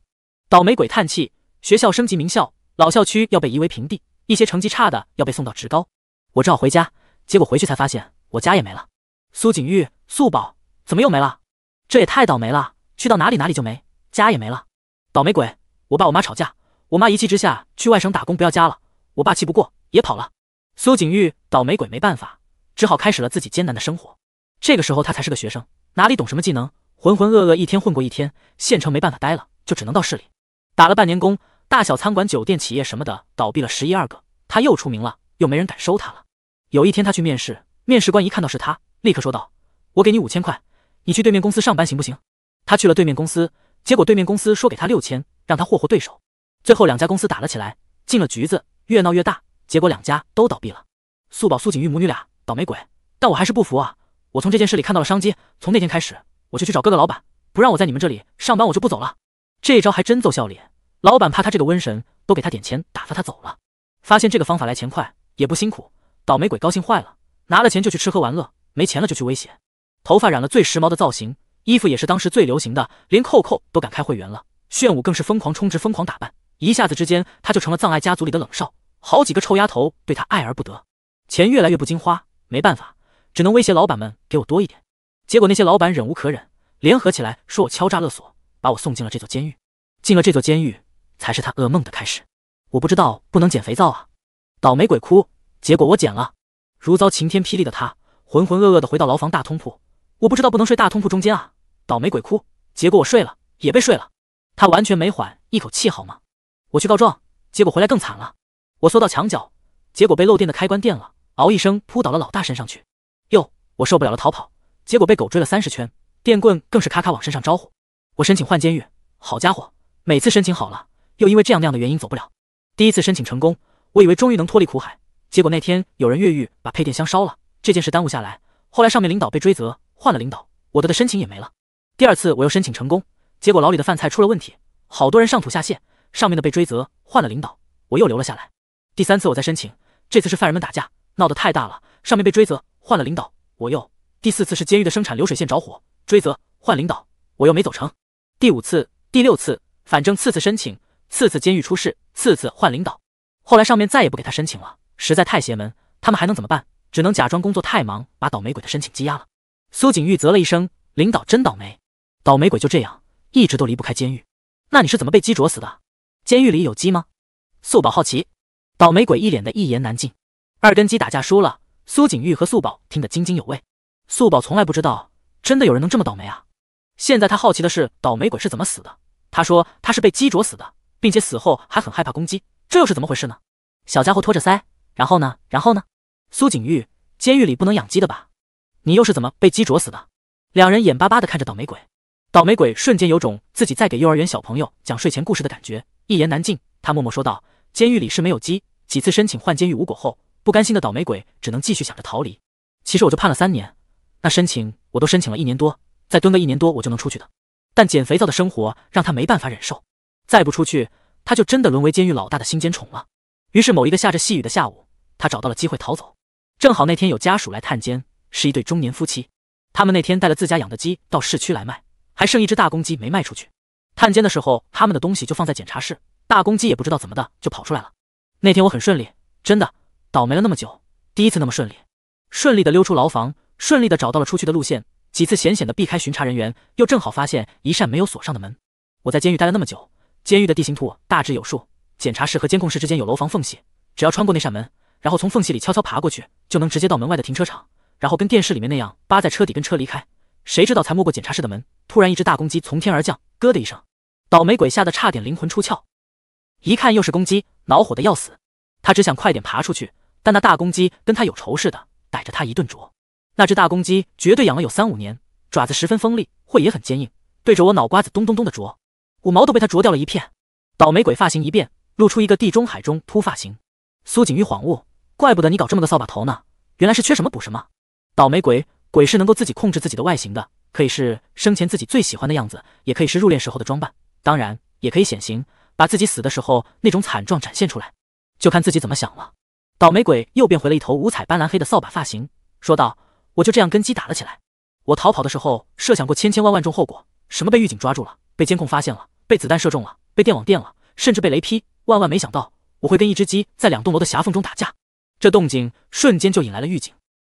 倒霉鬼叹气，学校升级名校，老校区要被夷为平地，一些成绩差的要被送到职高。我只好回家，结果回去才发现。我家也没了，苏锦玉，素宝怎么又没了？这也太倒霉了，去到哪里哪里就没家也没了。倒霉鬼，我爸我妈吵架，我妈一气之下去外省打工不要家了，我爸气不过也跑了。苏锦玉，倒霉鬼没办法，只好开始了自己艰难的生活。这个时候他才是个学生，哪里懂什么技能？浑浑噩噩一天混过一天。县城没办法待了，就只能到市里打了半年工，大小餐馆、酒店、企业什么的倒闭了十一二个，他又出名了，又没人敢收他了。有一天他去面试。面试官一看到是他，立刻说道：“我给你五千块，你去对面公司上班行不行？”他去了对面公司，结果对面公司说给他六千，让他霍霍对手。最后两家公司打了起来，进了局子，越闹越大，结果两家都倒闭了。素宝、苏锦玉母女俩倒霉鬼，但我还是不服啊！我从这件事里看到了商机。从那天开始，我就去找各个老板，不让我在你们这里上班，我就不走了。这一招还真奏效了，老板怕他这个瘟神，都给他点钱打发他走了。发现这个方法来钱快，也不辛苦，倒霉鬼高兴坏了。拿了钱就去吃喝玩乐，没钱了就去威胁。头发染了最时髦的造型，衣服也是当时最流行的，连扣扣都敢开会员了。炫舞更是疯狂充值、疯狂打扮，一下子之间他就成了葬爱家族里的冷少，好几个臭丫头对他爱而不得。钱越来越不经花，没办法，只能威胁老板们给我多一点。结果那些老板忍无可忍，联合起来说我敲诈勒索，把我送进了这座监狱。进了这座监狱，才是他噩梦的开始。我不知道不能捡肥皂啊，倒霉鬼哭。结果我捡了。如遭晴天霹雳的他，浑浑噩噩的回到牢房大通铺。我不知道不能睡大通铺中间啊，倒霉鬼哭。结果我睡了，也被睡了。他完全没缓一口气，好吗？我去告状，结果回来更惨了。我缩到墙角，结果被漏电的开关电了，嗷一声扑倒了老大身上去。哟，我受不了了，逃跑，结果被狗追了三十圈，电棍更是咔咔往身上招呼。我申请换监狱，好家伙，每次申请好了，又因为这样那样的原因走不了。第一次申请成功，我以为终于能脱离苦海。结果那天有人越狱，把配电箱烧了。这件事耽误下来，后来上面领导被追责，换了领导，我的的申请也没了。第二次我又申请成功，结果牢里的饭菜出了问题，好多人上吐下泻。上面的被追责，换了领导，我又留了下来。第三次我再申请，这次是犯人们打架闹得太大了，上面被追责，换了领导，我又第四次是监狱的生产流水线着火，追责换领导，我又没走成。第五次、第六次，反正次次申请，次次监狱出事，次次换领导。后来上面再也不给他申请了。实在太邪门，他们还能怎么办？只能假装工作太忙，把倒霉鬼的申请积压了。苏锦玉啧了一声：“领导真倒霉，倒霉鬼就这样，一直都离不开监狱。”那你是怎么被鸡啄死的？监狱里有鸡吗？素宝好奇。倒霉鬼一脸的一言难尽。二根鸡打架输了。苏锦玉和素宝听得津津有味。素宝从来不知道，真的有人能这么倒霉啊！现在他好奇的是，倒霉鬼是怎么死的？他说他是被鸡啄死的，并且死后还很害怕公鸡，这又是怎么回事呢？小家伙托着腮。然后呢？然后呢？苏锦玉，监狱里不能养鸡的吧？你又是怎么被鸡啄死的？两人眼巴巴地看着倒霉鬼，倒霉鬼瞬间有种自己在给幼儿园小朋友讲睡前故事的感觉，一言难尽。他默默说道：“监狱里是没有鸡，几次申请换监狱无果后，不甘心的倒霉鬼只能继续想着逃离。其实我就判了三年，那申请我都申请了一年多，再蹲个一年多我就能出去的。但捡肥皂的生活让他没办法忍受，再不出去，他就真的沦为监狱老大的心尖宠了。”于是某一个下着细雨的下午。他找到了机会逃走，正好那天有家属来探监，是一对中年夫妻。他们那天带了自家养的鸡到市区来卖，还剩一只大公鸡没卖出去。探监的时候，他们的东西就放在检查室，大公鸡也不知道怎么的就跑出来了。那天我很顺利，真的倒霉了那么久，第一次那么顺利，顺利的溜出牢房，顺利的找到了出去的路线，几次险险的避开巡查人员，又正好发现一扇没有锁上的门。我在监狱待了那么久，监狱的地形图大致有数，检查室和监控室之间有楼房缝隙，只要穿过那扇门。然后从缝隙里悄悄爬过去，就能直接到门外的停车场，然后跟电视里面那样扒在车底跟车离开。谁知道才摸过检查室的门，突然一只大公鸡从天而降，咯的一声，倒霉鬼吓得差点灵魂出窍。一看又是公鸡，恼火的要死，他只想快点爬出去，但那大公鸡跟他有仇似的，逮着他一顿啄。那只大公鸡绝对养了有三五年，爪子十分锋利，喙也很坚硬，对着我脑瓜子咚咚咚的啄，我毛都被它啄掉了一片。倒霉鬼发型一变，露出一个地中海中突发型。苏锦玉恍悟。怪不得你搞这么个扫把头呢，原来是缺什么补什么。倒霉鬼，鬼是能够自己控制自己的外形的，可以是生前自己最喜欢的样子，也可以是入殓时候的装扮，当然也可以显形，把自己死的时候那种惨状展现出来，就看自己怎么想了。倒霉鬼又变回了一头五彩斑斓黑的扫把发型，说道：“我就这样跟鸡打了起来。我逃跑的时候设想过千千万万种后果，什么被狱警抓住了，被监控发现了，被子弹射中了，被电网电了，甚至被雷劈。万万没想到我会跟一只鸡在两栋楼的狭缝中打架。”这动静瞬间就引来了狱警。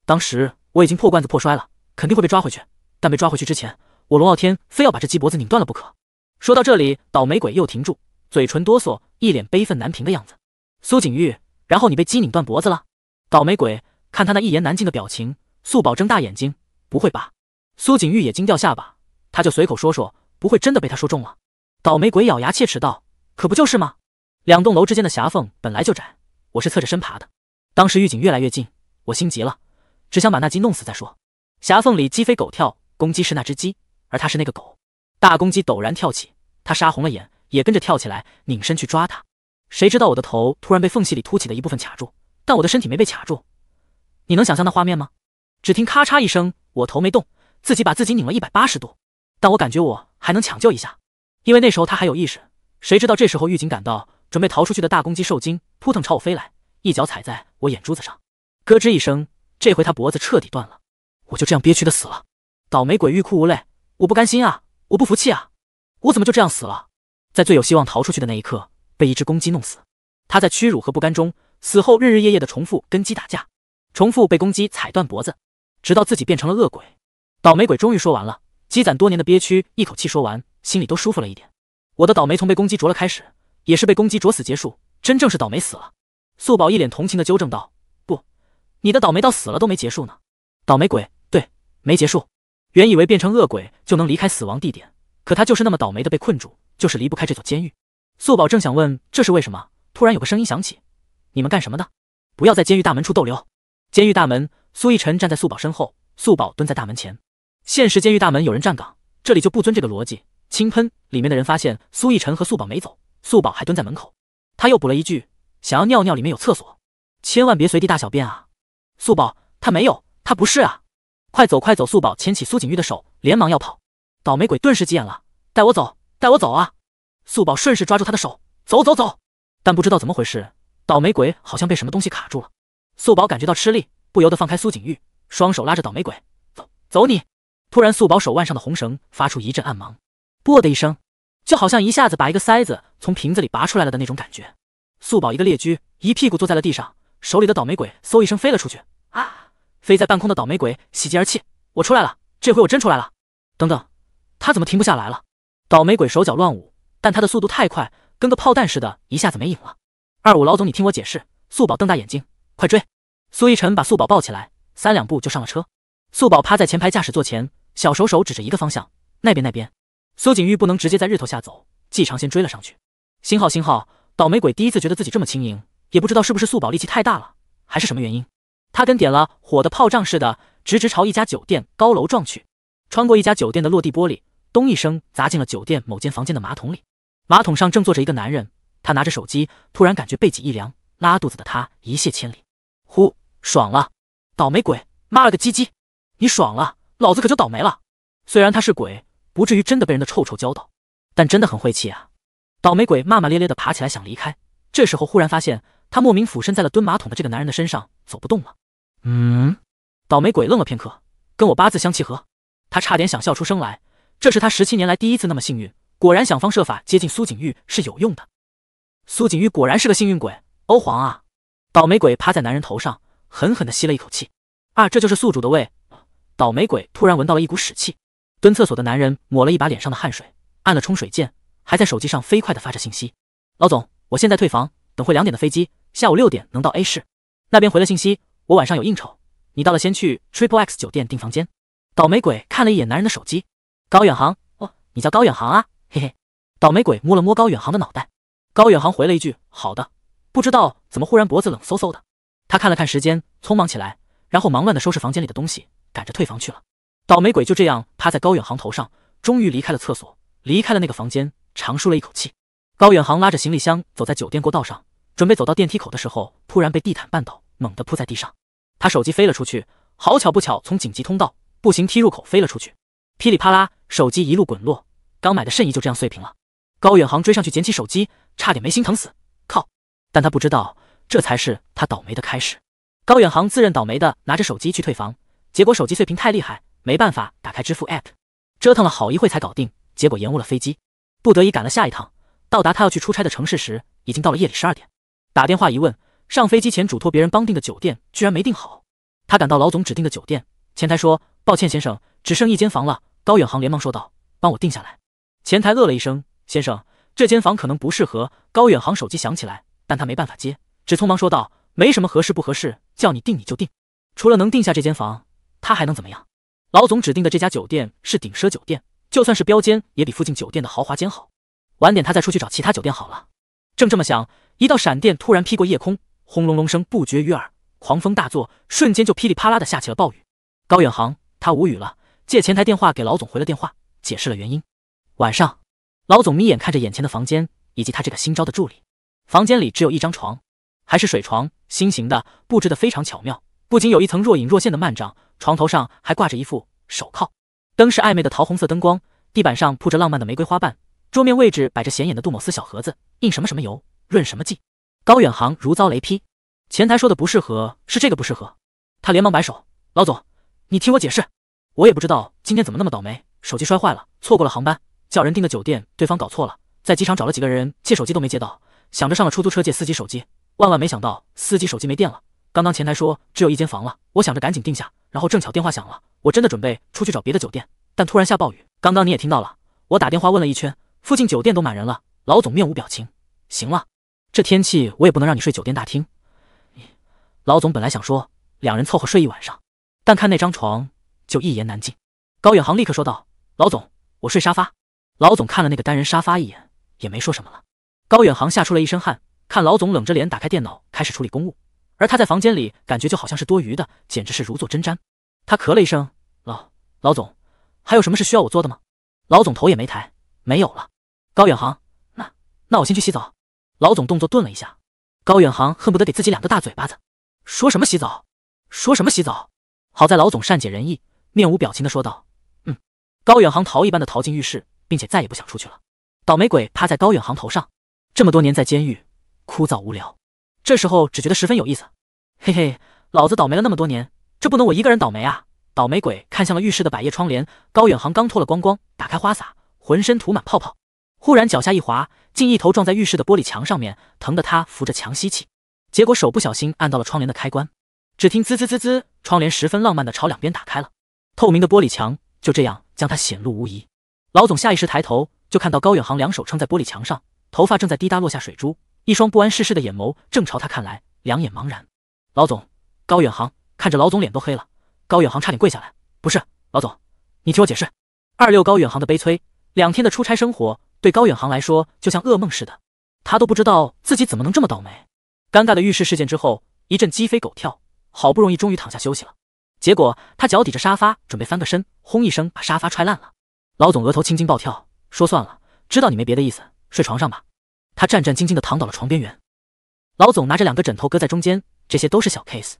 当时我已经破罐子破摔了，肯定会被抓回去。但被抓回去之前，我龙傲天非要把这鸡脖子拧断了不可。说到这里，倒霉鬼又停住，嘴唇哆嗦，一脸悲愤难平的样子。苏锦玉，然后你被鸡拧断脖子了？倒霉鬼看他那一言难尽的表情，素宝睁大眼睛，不会吧？苏锦玉也惊掉下巴，他就随口说说，不会真的被他说中了？倒霉鬼咬牙切齿道：“可不就是吗？两栋楼之间的狭缝本来就窄，我是侧着身爬的。”当时狱警越来越近，我心急了，只想把那鸡弄死再说。狭缝里鸡飞狗跳，公鸡是那只鸡，而它是那个狗。大公鸡陡然跳起，它杀红了眼，也跟着跳起来，拧身去抓它。谁知道我的头突然被缝隙里凸起的一部分卡住，但我的身体没被卡住。你能想象那画面吗？只听咔嚓一声，我头没动，自己把自己拧了一百八十度。但我感觉我还能抢救一下，因为那时候他还有意识。谁知道这时候狱警赶到，准备逃出去的大公鸡受惊，扑腾朝我飞来。一脚踩在我眼珠子上，咯吱一声，这回他脖子彻底断了，我就这样憋屈的死了。倒霉鬼欲哭无泪，我不甘心啊，我不服气啊，我怎么就这样死了？在最有希望逃出去的那一刻，被一只公鸡弄死。他在屈辱和不甘中死后，日日夜夜的重复跟鸡打架，重复被公鸡踩断脖子，直到自己变成了恶鬼。倒霉鬼终于说完了，积攒多年的憋屈，一口气说完，心里都舒服了一点。我的倒霉从被公鸡啄了开始，也是被公鸡啄死结束，真正是倒霉死了。素宝一脸同情的纠正道：“不，你的倒霉到死了都没结束呢。倒霉鬼，对，没结束。原以为变成恶鬼就能离开死亡地点，可他就是那么倒霉的被困住，就是离不开这座监狱。”素宝正想问这是为什么，突然有个声音响起：“你们干什么的？不要在监狱大门处逗留。”监狱大门，苏逸晨站在素宝身后，素宝蹲在大门前。现实监狱大门有人站岗，这里就不遵这个逻辑。轻喷，里面的人发现苏逸晨和素宝没走，素宝还蹲在门口。他又补了一句。想要尿尿，里面有厕所，千万别随地大小便啊！素宝，他没有，他不是啊！快走，快走！素宝牵起苏锦玉的手，连忙要跑。倒霉鬼顿时急眼了，带我走，带我走啊！素宝顺势抓住他的手，走走走。但不知道怎么回事，倒霉鬼好像被什么东西卡住了。素宝感觉到吃力，不由得放开苏锦玉，双手拉着倒霉鬼，走走你。突然，素宝手腕上的红绳发出一阵暗芒，啵的一声，就好像一下子把一个塞子从瓶子里拔出来了的那种感觉。素宝一个猎趄，一屁股坐在了地上，手里的倒霉鬼嗖一声飞了出去。啊！飞在半空的倒霉鬼喜极而泣：“我出来了，这回我真出来了！”等等，他怎么停不下来了？倒霉鬼手脚乱舞，但他的速度太快，跟个炮弹似的，一下子没影了。二五老总，你听我解释。素宝瞪大眼睛：“快追！”苏逸晨把素宝抱起来，三两步就上了车。素宝趴在前排驾驶座前，小手手指着一个方向：“那边，那边。”苏锦玉不能直接在日头下走，季长先追了上去。星号星号。倒霉鬼第一次觉得自己这么轻盈，也不知道是不是素宝力气太大了，还是什么原因，他跟点了火的炮仗似的，直直朝一家酒店高楼撞去，穿过一家酒店的落地玻璃，咚一声砸进了酒店某间房间的马桶里。马桶上正坐着一个男人，他拿着手机，突然感觉背脊一凉，拉肚子的他一泻千里，呼，爽了！倒霉鬼，妈了个鸡鸡，你爽了，老子可就倒霉了。虽然他是鬼，不至于真的被人的臭臭浇到，但真的很晦气啊。倒霉鬼骂骂咧咧的爬起来想离开，这时候忽然发现他莫名俯身在了蹲马桶的这个男人的身上，走不动了。嗯，倒霉鬼愣了片刻，跟我八字相契合，他差点想笑出声来。这是他十七年来第一次那么幸运，果然想方设法接近苏锦玉是有用的。苏锦玉果然是个幸运鬼，欧皇啊！倒霉鬼趴在男人头上，狠狠的吸了一口气。啊，这就是宿主的胃。倒霉鬼突然闻到了一股屎气。蹲厕所的男人抹了一把脸上的汗水，按了冲水键。还在手机上飞快地发着信息，老总，我现在退房，等会两点的飞机，下午六点能到 A 市。那边回了信息，我晚上有应酬，你到了先去 Triple X 酒店订房间。倒霉鬼看了一眼男人的手机，高远航，哦，你叫高远航啊，嘿嘿。倒霉鬼摸了摸高远航的脑袋，高远航回了一句好的。不知道怎么忽然脖子冷飕飕的，他看了看时间，匆忙起来，然后忙乱地收拾房间里的东西，赶着退房去了。倒霉鬼就这样趴在高远航头上，终于离开了厕所，离开了那个房间。长舒了一口气，高远航拉着行李箱走在酒店过道上，准备走到电梯口的时候，突然被地毯绊倒，猛地扑在地上。他手机飞了出去，好巧不巧从紧急通道步行梯入口飞了出去，噼里啪啦，手机一路滚落，刚买的肾仪就这样碎屏了。高远航追上去捡起手机，差点没心疼死，靠！但他不知道这才是他倒霉的开始。高远航自认倒霉的拿着手机去退房，结果手机碎屏太厉害，没办法打开支付 app，折腾了好一会才搞定，结果延误了飞机。不得已赶了下一趟，到达他要去出差的城市时，已经到了夜里十二点。打电话一问，上飞机前嘱托别人帮订的酒店居然没订好。他赶到老总指定的酒店，前台说：“抱歉，先生，只剩一间房了。”高远航连忙说道：“帮我定下来。”前台饿了一声：“先生，这间房可能不适合。”高远航手机响起来，但他没办法接，只匆忙说道：“没什么合适不合适，叫你订你就订。除了能定下这间房，他还能怎么样？”老总指定的这家酒店是顶奢酒店。就算是标间也比附近酒店的豪华间好。晚点他再出去找其他酒店好了。正这么想，一道闪电突然劈过夜空，轰隆隆声不绝于耳，狂风大作，瞬间就噼里啪啦的下起了暴雨。高远航，他无语了，借前台电话给老总回了电话，解释了原因。晚上，老总眯眼看着眼前的房间，以及他这个新招的助理。房间里只有一张床，还是水床，新型的，布置的非常巧妙，不仅有一层若隐若现的幔帐，床头上还挂着一副手铐。灯是暧昧的桃红色灯光，地板上铺着浪漫的玫瑰花瓣，桌面位置摆着显眼的杜某斯小盒子，印什么什么油润什么剂。高远航如遭雷劈，前台说的不适合是这个不适合，他连忙摆手，老总，你听我解释，我也不知道今天怎么那么倒霉，手机摔坏了，错过了航班，叫人订的酒店对方搞错了，在机场找了几个人借手机都没借到，想着上了出租车借司机手机，万万没想到司机手机没电了，刚刚前台说只有一间房了，我想着赶紧定下。然后正巧电话响了，我真的准备出去找别的酒店，但突然下暴雨。刚刚你也听到了，我打电话问了一圈，附近酒店都满人了。老总面无表情，行了，这天气我也不能让你睡酒店大厅。老总本来想说两人凑合睡一晚上，但看那张床就一言难尽。高远航立刻说道：“老总，我睡沙发。”老总看了那个单人沙发一眼，也没说什么了。高远航吓出了一身汗，看老总冷着脸打开电脑开始处理公务。而他在房间里感觉就好像是多余的，简直是如坐针毡。他咳了一声，老老总，还有什么事需要我做的吗？老总头也没抬，没有了。高远航，那那我先去洗澡。老总动作顿了一下，高远航恨不得给自己两个大嘴巴子，说什么洗澡，说什么洗澡。好在老总善解人意，面无表情的说道，嗯。高远航逃一般的逃进浴室，并且再也不想出去了。倒霉鬼趴在高远航头上，这么多年在监狱，枯燥无聊。这时候只觉得十分有意思，嘿嘿，老子倒霉了那么多年，这不能我一个人倒霉啊！倒霉鬼看向了浴室的百叶窗帘，高远航刚脱了光光，打开花洒，浑身涂满泡泡，忽然脚下一滑，竟一头撞在浴室的玻璃墙上面，疼得他扶着墙吸气，结果手不小心按到了窗帘的开关，只听滋滋滋滋，窗帘十分浪漫的朝两边打开了，透明的玻璃墙就这样将他显露无遗。老总下意识抬头，就看到高远航两手撑在玻璃墙上，头发正在滴答落下水珠。一双不谙世事的眼眸正朝他看来，两眼茫然。老总高远航看着老总脸都黑了，高远航差点跪下来。不是老总，你听我解释。二六高远航的悲催，两天的出差生活对高远航来说就像噩梦似的，他都不知道自己怎么能这么倒霉。尴尬的浴室事件之后，一阵鸡飞狗跳，好不容易终于躺下休息了。结果他脚抵着沙发准备翻个身，轰一声把沙发踹烂了。老总额头青筋暴跳，说算了，知道你没别的意思，睡床上吧。他战战兢兢的躺倒了床边缘，老总拿着两个枕头搁在中间，这些都是小 case。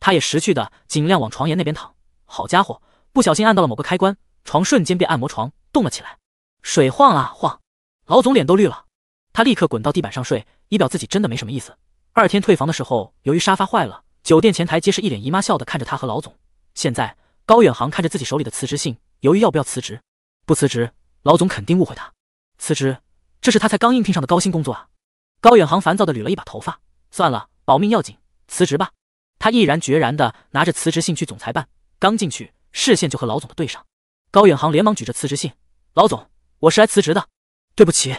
他也识趣的尽量往床沿那边躺。好家伙，不小心按到了某个开关，床瞬间变按摩床动了起来，水晃啊晃，老总脸都绿了。他立刻滚到地板上睡，以表自己真的没什么意思。二天退房的时候，由于沙发坏了，酒店前台皆是一脸姨妈笑的看着他和老总。现在高远航看着自己手里的辞职信，犹豫要不要辞职。不辞职，老总肯定误会他。辞职。这是他才刚应聘上的高薪工作啊！高远航烦躁的捋了一把头发，算了，保命要紧，辞职吧。他毅然决然的拿着辞职信去总裁办，刚进去，视线就和老总的对上。高远航连忙举着辞职信：“老总，我是来辞职的，对不起，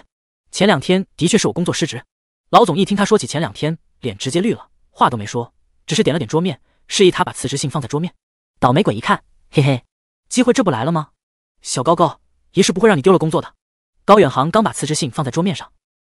前两天的确是我工作失职。”老总一听他说起前两天，脸直接绿了，话都没说，只是点了点桌面，示意他把辞职信放在桌面。倒霉鬼一看，嘿嘿，机会这不来了吗？小高高，爷是不会让你丢了工作的。高远航刚把辞职信放在桌面上，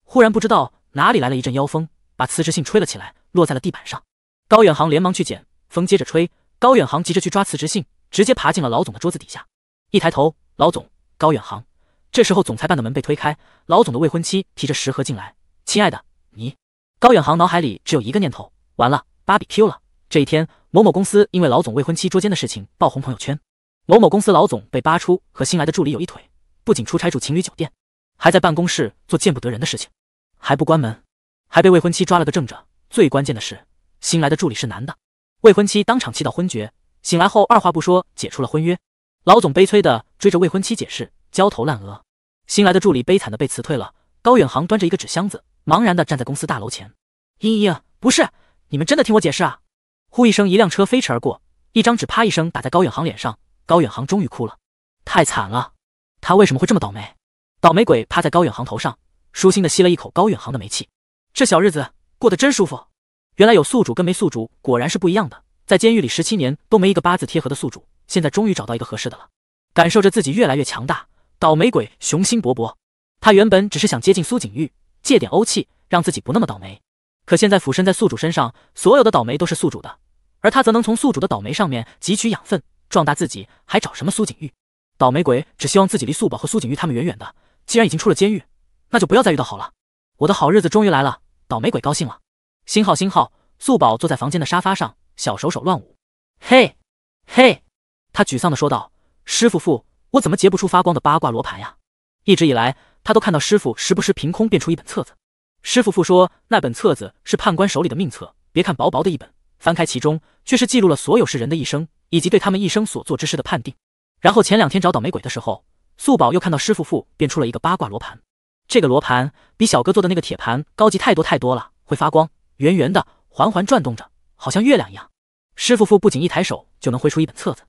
忽然不知道哪里来了一阵妖风，把辞职信吹了起来，落在了地板上。高远航连忙去捡，风接着吹，高远航急着去抓辞职信，直接爬进了老总的桌子底下。一抬头，老总高远航。这时候，总裁办的门被推开，老总的未婚妻提着食盒进来。亲爱的，你高远航脑海里只有一个念头：完了，芭比 Q 了。这一天，某某公司因为老总未婚妻捉奸的事情爆红朋友圈。某某公司老总被扒出和新来的助理有一腿，不仅出差住情侣酒店。还在办公室做见不得人的事情，还不关门，还被未婚妻抓了个正着。最关键的是，新来的助理是男的，未婚妻当场气到昏厥，醒来后二话不说解除了婚约。老总悲催的追着未婚妻解释，焦头烂额。新来的助理悲惨的被辞退了。高远航端着一个纸箱子，茫然的站在公司大楼前。嘤嘤，不是你们真的听我解释啊！呼一声，一辆车飞驰而过，一张纸啪一声打在高远航脸上。高远航终于哭了，太惨了，他为什么会这么倒霉？倒霉鬼趴在高远航头上，舒心的吸了一口高远航的煤气，这小日子过得真舒服。原来有宿主跟没宿主果然是不一样的，在监狱里十七年都没一个八字贴合的宿主，现在终于找到一个合适的了。感受着自己越来越强大，倒霉鬼雄心勃勃。他原本只是想接近苏景玉，借点欧气，让自己不那么倒霉。可现在俯身在宿主身上，所有的倒霉都是宿主的，而他则能从宿主的倒霉上面汲取养分，壮大自己，还找什么苏景玉？倒霉鬼只希望自己离素宝和苏景玉他们远远的。既然已经出了监狱，那就不要再遇到好了。我的好日子终于来了，倒霉鬼高兴了。星号星号，素宝坐在房间的沙发上，小手手乱舞。嘿，嘿，他沮丧的说道：“师傅傅，我怎么结不出发光的八卦罗盘呀？”一直以来，他都看到师傅时不时凭空变出一本册子。师傅傅说那本册子是判官手里的命册，别看薄薄的一本，翻开其中却是记录了所有世人的一生，以及对他们一生所做之事的判定。然后前两天找倒霉鬼的时候。素宝又看到师傅傅变出了一个八卦罗盘，这个罗盘比小哥做的那个铁盘高级太多太多了，会发光，圆圆的，缓缓转动着，好像月亮一样。师傅傅不仅一抬手就能挥出一本册子，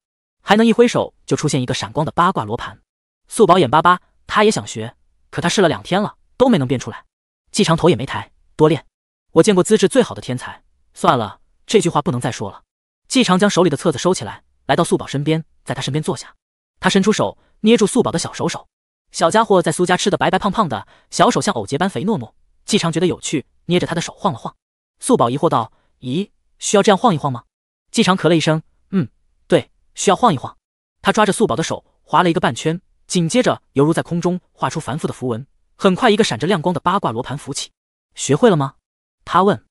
还能一挥手就出现一个闪光的八卦罗盘。素宝眼巴巴，他也想学，可他试了两天了都没能变出来。季长头也没抬，多练，我见过资质最好的天才，算了，这句话不能再说了。季长将手里的册子收起来，来到素宝身边，在他身边坐下，他伸出手。捏住素宝的小手手，小家伙在苏家吃的白白胖胖的，小手像藕节般肥糯糯。季常觉得有趣，捏着他的手晃了晃。素宝疑惑道：“咦，需要这样晃一晃吗？”季常咳了一声，嗯，对，需要晃一晃。他抓着素宝的手，划了一个半圈，紧接着犹如在空中画出繁复的符文。很快，一个闪着亮光的八卦罗盘浮起。学会了吗？他问。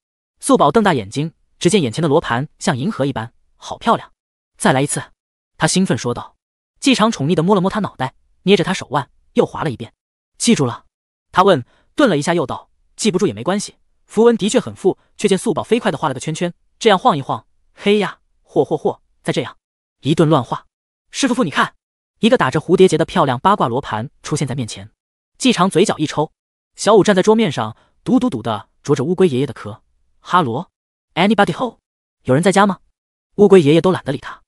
素宝瞪大眼睛，只见眼前的罗盘像银河一般，好漂亮。再来一次，他兴奋说道。季长宠溺的摸了摸他脑袋，捏着他手腕又划了一遍。记住了？他问。顿了一下，又道：“记不住也没关系。”符文的确很富，却见素宝飞快地画了个圈圈，这样晃一晃，嘿呀，嚯嚯嚯！再这样，一顿乱画。师傅傅，你看，一个打着蝴蝶结的漂亮八卦罗盘出现在面前。季长嘴角一抽。小五站在桌面上，嘟嘟嘟地啄着乌龟爷爷的壳。哈罗，anybody home？有人在家吗？乌龟爷爷都懒得理他。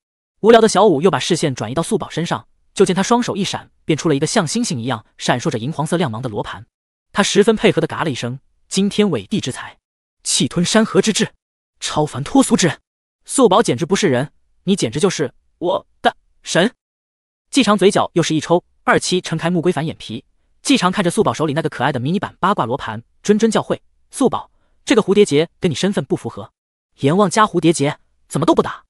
无聊的小五又把视线转移到素宝身上，就见他双手一闪，变出了一个像星星一样闪烁着银黄色亮芒的罗盘。他十分配合的嘎了一声：“惊天伟地之才，气吞山河之志，超凡脱俗之人。”素宝简直不是人，你简直就是我的神！季长嘴角又是一抽，二七撑开穆龟凡眼皮，季长看着素宝手里那个可爱的迷你版八卦罗盘，谆谆教诲：“素宝，这个蝴蝶结跟你身份不符合，阎王加蝴蝶结怎么都不打。”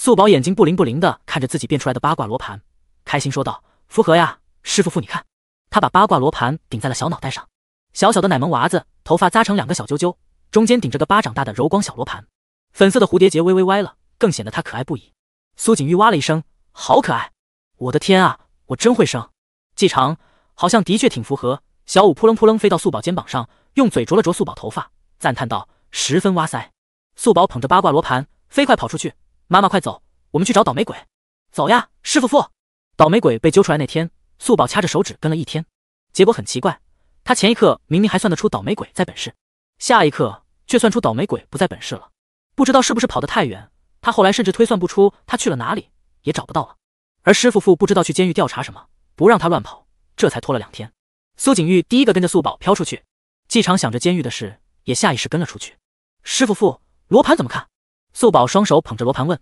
素宝眼睛不灵不灵的看着自己变出来的八卦罗盘，开心说道：“符合呀，师傅傅，你看。”他把八卦罗盘顶在了小脑袋上，小小的奶萌娃子，头发扎成两个小揪揪，中间顶着个巴掌大的柔光小罗盘，粉色的蝴蝶结微微歪了，更显得他可爱不已。苏锦玉哇了一声：“好可爱！我的天啊，我真会生！”季常好像的确挺符合。小五扑棱扑棱飞到素宝肩膀上，用嘴啄了啄素宝头发，赞叹道：“十分哇塞！”素宝捧着八卦罗盘，飞快跑出去。妈妈，快走，我们去找倒霉鬼。走呀，师父傅。倒霉鬼被揪出来那天，素宝掐着手指跟了一天，结果很奇怪，他前一刻明明还算得出倒霉鬼在本市，下一刻却算出倒霉鬼不在本市了。不知道是不是跑得太远，他后来甚至推算不出他去了哪里，也找不到了。而师父傅不知道去监狱调查什么，不让他乱跑，这才拖了两天。苏锦玉第一个跟着素宝飘出去，季常想着监狱的事，也下意识跟了出去。师父傅，罗盘怎么看？素宝双手捧着罗盘问，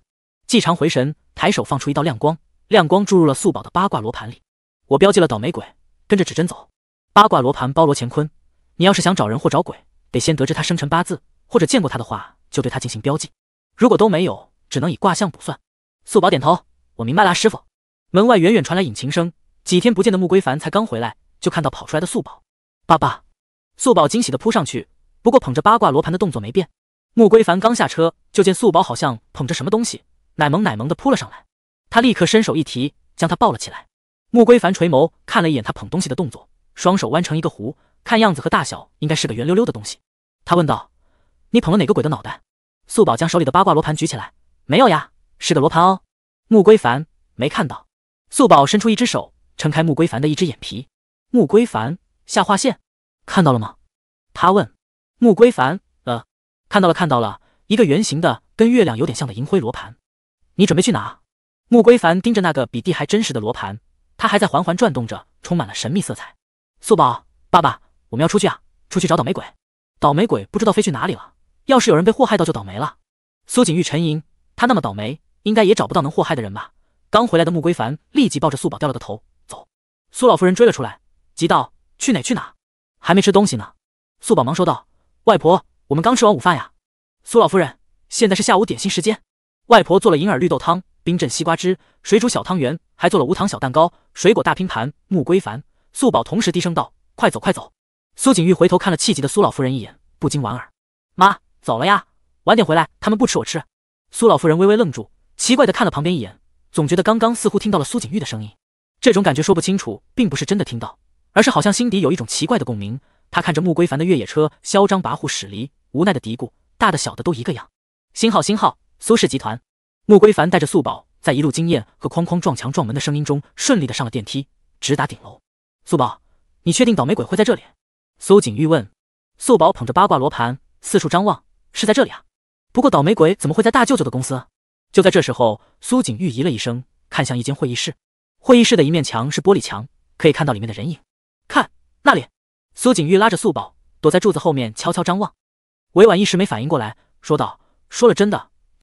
季常回神，抬手放出一道亮光，亮光注入了素宝的八卦罗盘里。我标记了倒霉鬼，跟着指针走。八卦罗盘包罗乾坤，你要是想找人或找鬼，得先得知他生辰八字，或者见过他的话，就对他进行标记。如果都没有，只能以卦象卜算。素宝点头，我明白了，师傅。门外远远传来引擎声，几天不见的穆归凡才刚回来，就看到跑出来的素宝。爸爸！素宝惊喜地扑上去，不过捧着八卦罗盘的动作没变。穆归凡刚下车，就见素宝好像捧着什么东西，奶萌奶萌的扑了上来。他立刻伸手一提，将他抱了起来。穆归凡垂眸看了一眼他捧东西的动作，双手弯成一个弧，看样子和大小应该是个圆溜溜的东西。他问道：“你捧了哪个鬼的脑袋？”素宝将手里的八卦罗盘举起来：“没有呀，是个罗盘哦。”穆归凡没看到。素宝伸出一只手撑开穆归凡的一只眼皮。穆归凡下划线，看到了吗？他问穆归凡。看到了，看到了一个圆形的，跟月亮有点像的银灰罗盘。你准备去哪？穆归凡盯着那个比地还真实的罗盘，它还在缓缓转动着，充满了神秘色彩。素宝，爸爸，我们要出去啊！出去找倒霉鬼。倒霉鬼不知道飞去哪里了，要是有人被祸害到，就倒霉了。苏锦玉沉吟，他那么倒霉，应该也找不到能祸害的人吧？刚回来的穆归凡立即抱着素宝掉了个头，走。苏老夫人追了出来，急道：“去哪？去哪？还没吃东西呢。”素宝忙说道：“外婆。”我们刚吃完午饭呀，苏老夫人，现在是下午点心时间。外婆做了银耳绿豆汤、冰镇西瓜汁、水煮小汤圆，还做了无糖小蛋糕、水果大拼盘。穆归凡、素宝同时低声道：“快走，快走。”苏锦玉回头看了气急的苏老夫人一眼，不禁莞尔：“妈，走了呀，晚点回来，他们不吃我吃。”苏老夫人微微愣住，奇怪的看了旁边一眼，总觉得刚刚似乎听到了苏锦玉的声音，这种感觉说不清楚，并不是真的听到，而是好像心底有一种奇怪的共鸣。他看着穆归凡的越野车嚣张跋扈驶离，无奈的嘀咕：“大的小的都一个样。”星号星号，苏氏集团。穆归凡带着素宝，在一路惊艳和哐哐撞墙撞门的声音中，顺利的上了电梯，直达顶楼。素宝，你确定倒霉鬼会在这里？苏锦玉问。素宝捧着八卦罗盘，四处张望，是在这里啊。不过倒霉鬼怎么会在大舅舅的公司？就在这时候，苏锦玉咦了一声，看向一间会议室。会议室的一面墙是玻璃墙，可以看到里面的人影。看那里。苏锦玉拉着素宝躲在柱子后面悄悄张望，委婉一时没反应过来，说道：“说了真的。”